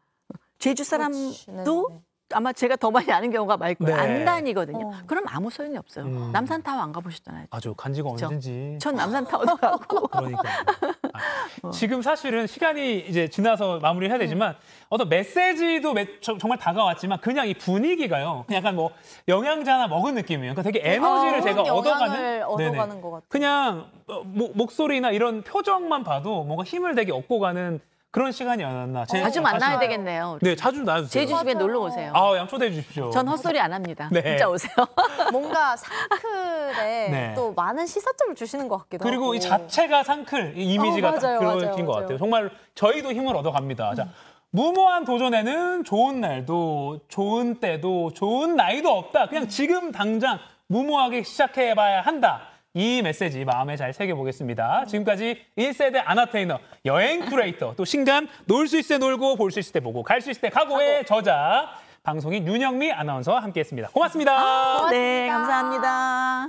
제주 네, 사람도 그 아마 제가 더 많이 아는 경우가 많을 거예요. 네. 안 다니거든요. 어. 그럼 아무 소용이 없어요. 음. 남산타워 안 가보셨잖아요. 아주 간지가 언제지. 전 남산타워도 가고. 그러니까. 아. 지금 사실은 시간이 이제 지나서 마무리해야 되지만 음. 어떤 메시지도 매, 정말 다가왔지만 그냥 이 분위기가요. 약간 뭐 영양제나 먹은 느낌이에요. 그러니까 되게 에너지를 아, 제가 얻어가는, 얻어가는 그냥 뭐, 목소리나 이런 표정만 봐도 뭔가 힘을 되게 얻고 가는 그런 시간이었나. 제, 자주 어, 만나야 사실... 되겠네요. 네, 자주 나와주세요. 제주 집에 놀러 오세요. 아, 양초대 주십시오. 전 헛소리 안 합니다. 네. 진짜 오세요. 뭔가 상클에 네. 또 많은 시사점을 주시는 것 같기도 하고. 그리고 이 자체가 상클 이 이미지가 어, 맞 그런 맞것 같아요. 정말 저희도 힘을 얻어갑니다. 음. 자, 무모한 도전에는 좋은 날도 좋은 때도 좋은 나이도 없다. 그냥 지금 당장 무모하게 시작해봐야 한다. 이 메시지 마음에 잘 새겨보겠습니다. 지금까지 1세대 아나테이너, 여행 큐레이터, 또 신간 놀 수 있을 때 놀고 볼 수 있을 때 보고 갈 수 있을 때 각오의 저자 방송인 윤영미 아나운서와 함께했습니다. 고맙습니다. 아, 고맙습니다. 네, 감사합니다.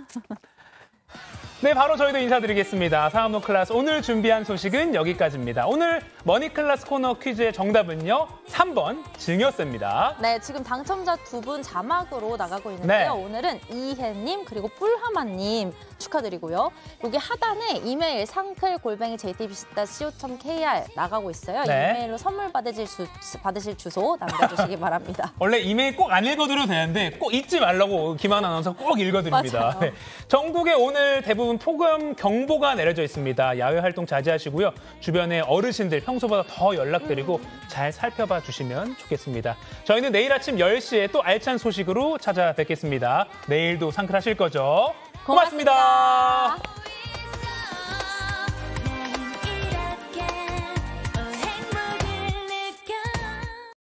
네, 바로 저희도 인사드리겠습니다. 사암노 클라스 오늘 준비한 소식은 여기까지입니다. 오늘 머니클라스 코너 퀴즈의 정답은요. 3번 증여세입니다. 네, 지금 당첨자 두 분 자막으로 나가고 있는데요. 네. 오늘은 이혜님 그리고 뿔하마님 축하드리고요. 여기 하단에 이메일 상클 골뱅이 jtbc.co.kr 나가고 있어요. 네. 이메일로 선물 받으실, 주, 받으실 주소 남겨주시기 바랍니다. 원래 이메일 꼭 안 읽어드려도 되는데 꼭 잊지 말라고 김한 아나운서 꼭 읽어드립니다. 네. 전국에 오늘 대부분 폭염 경보가 내려져 있습니다. 야외 활동 자제하시고요. 주변에 어르신들 평소보다 더 연락드리고 잘 살펴봐 주시면 좋겠습니다. 저희는 내일 아침 10시에 또 알찬 소식으로 찾아뵙겠습니다. 내일도 상클하실 거죠? 고맙습니다. 고맙습니다.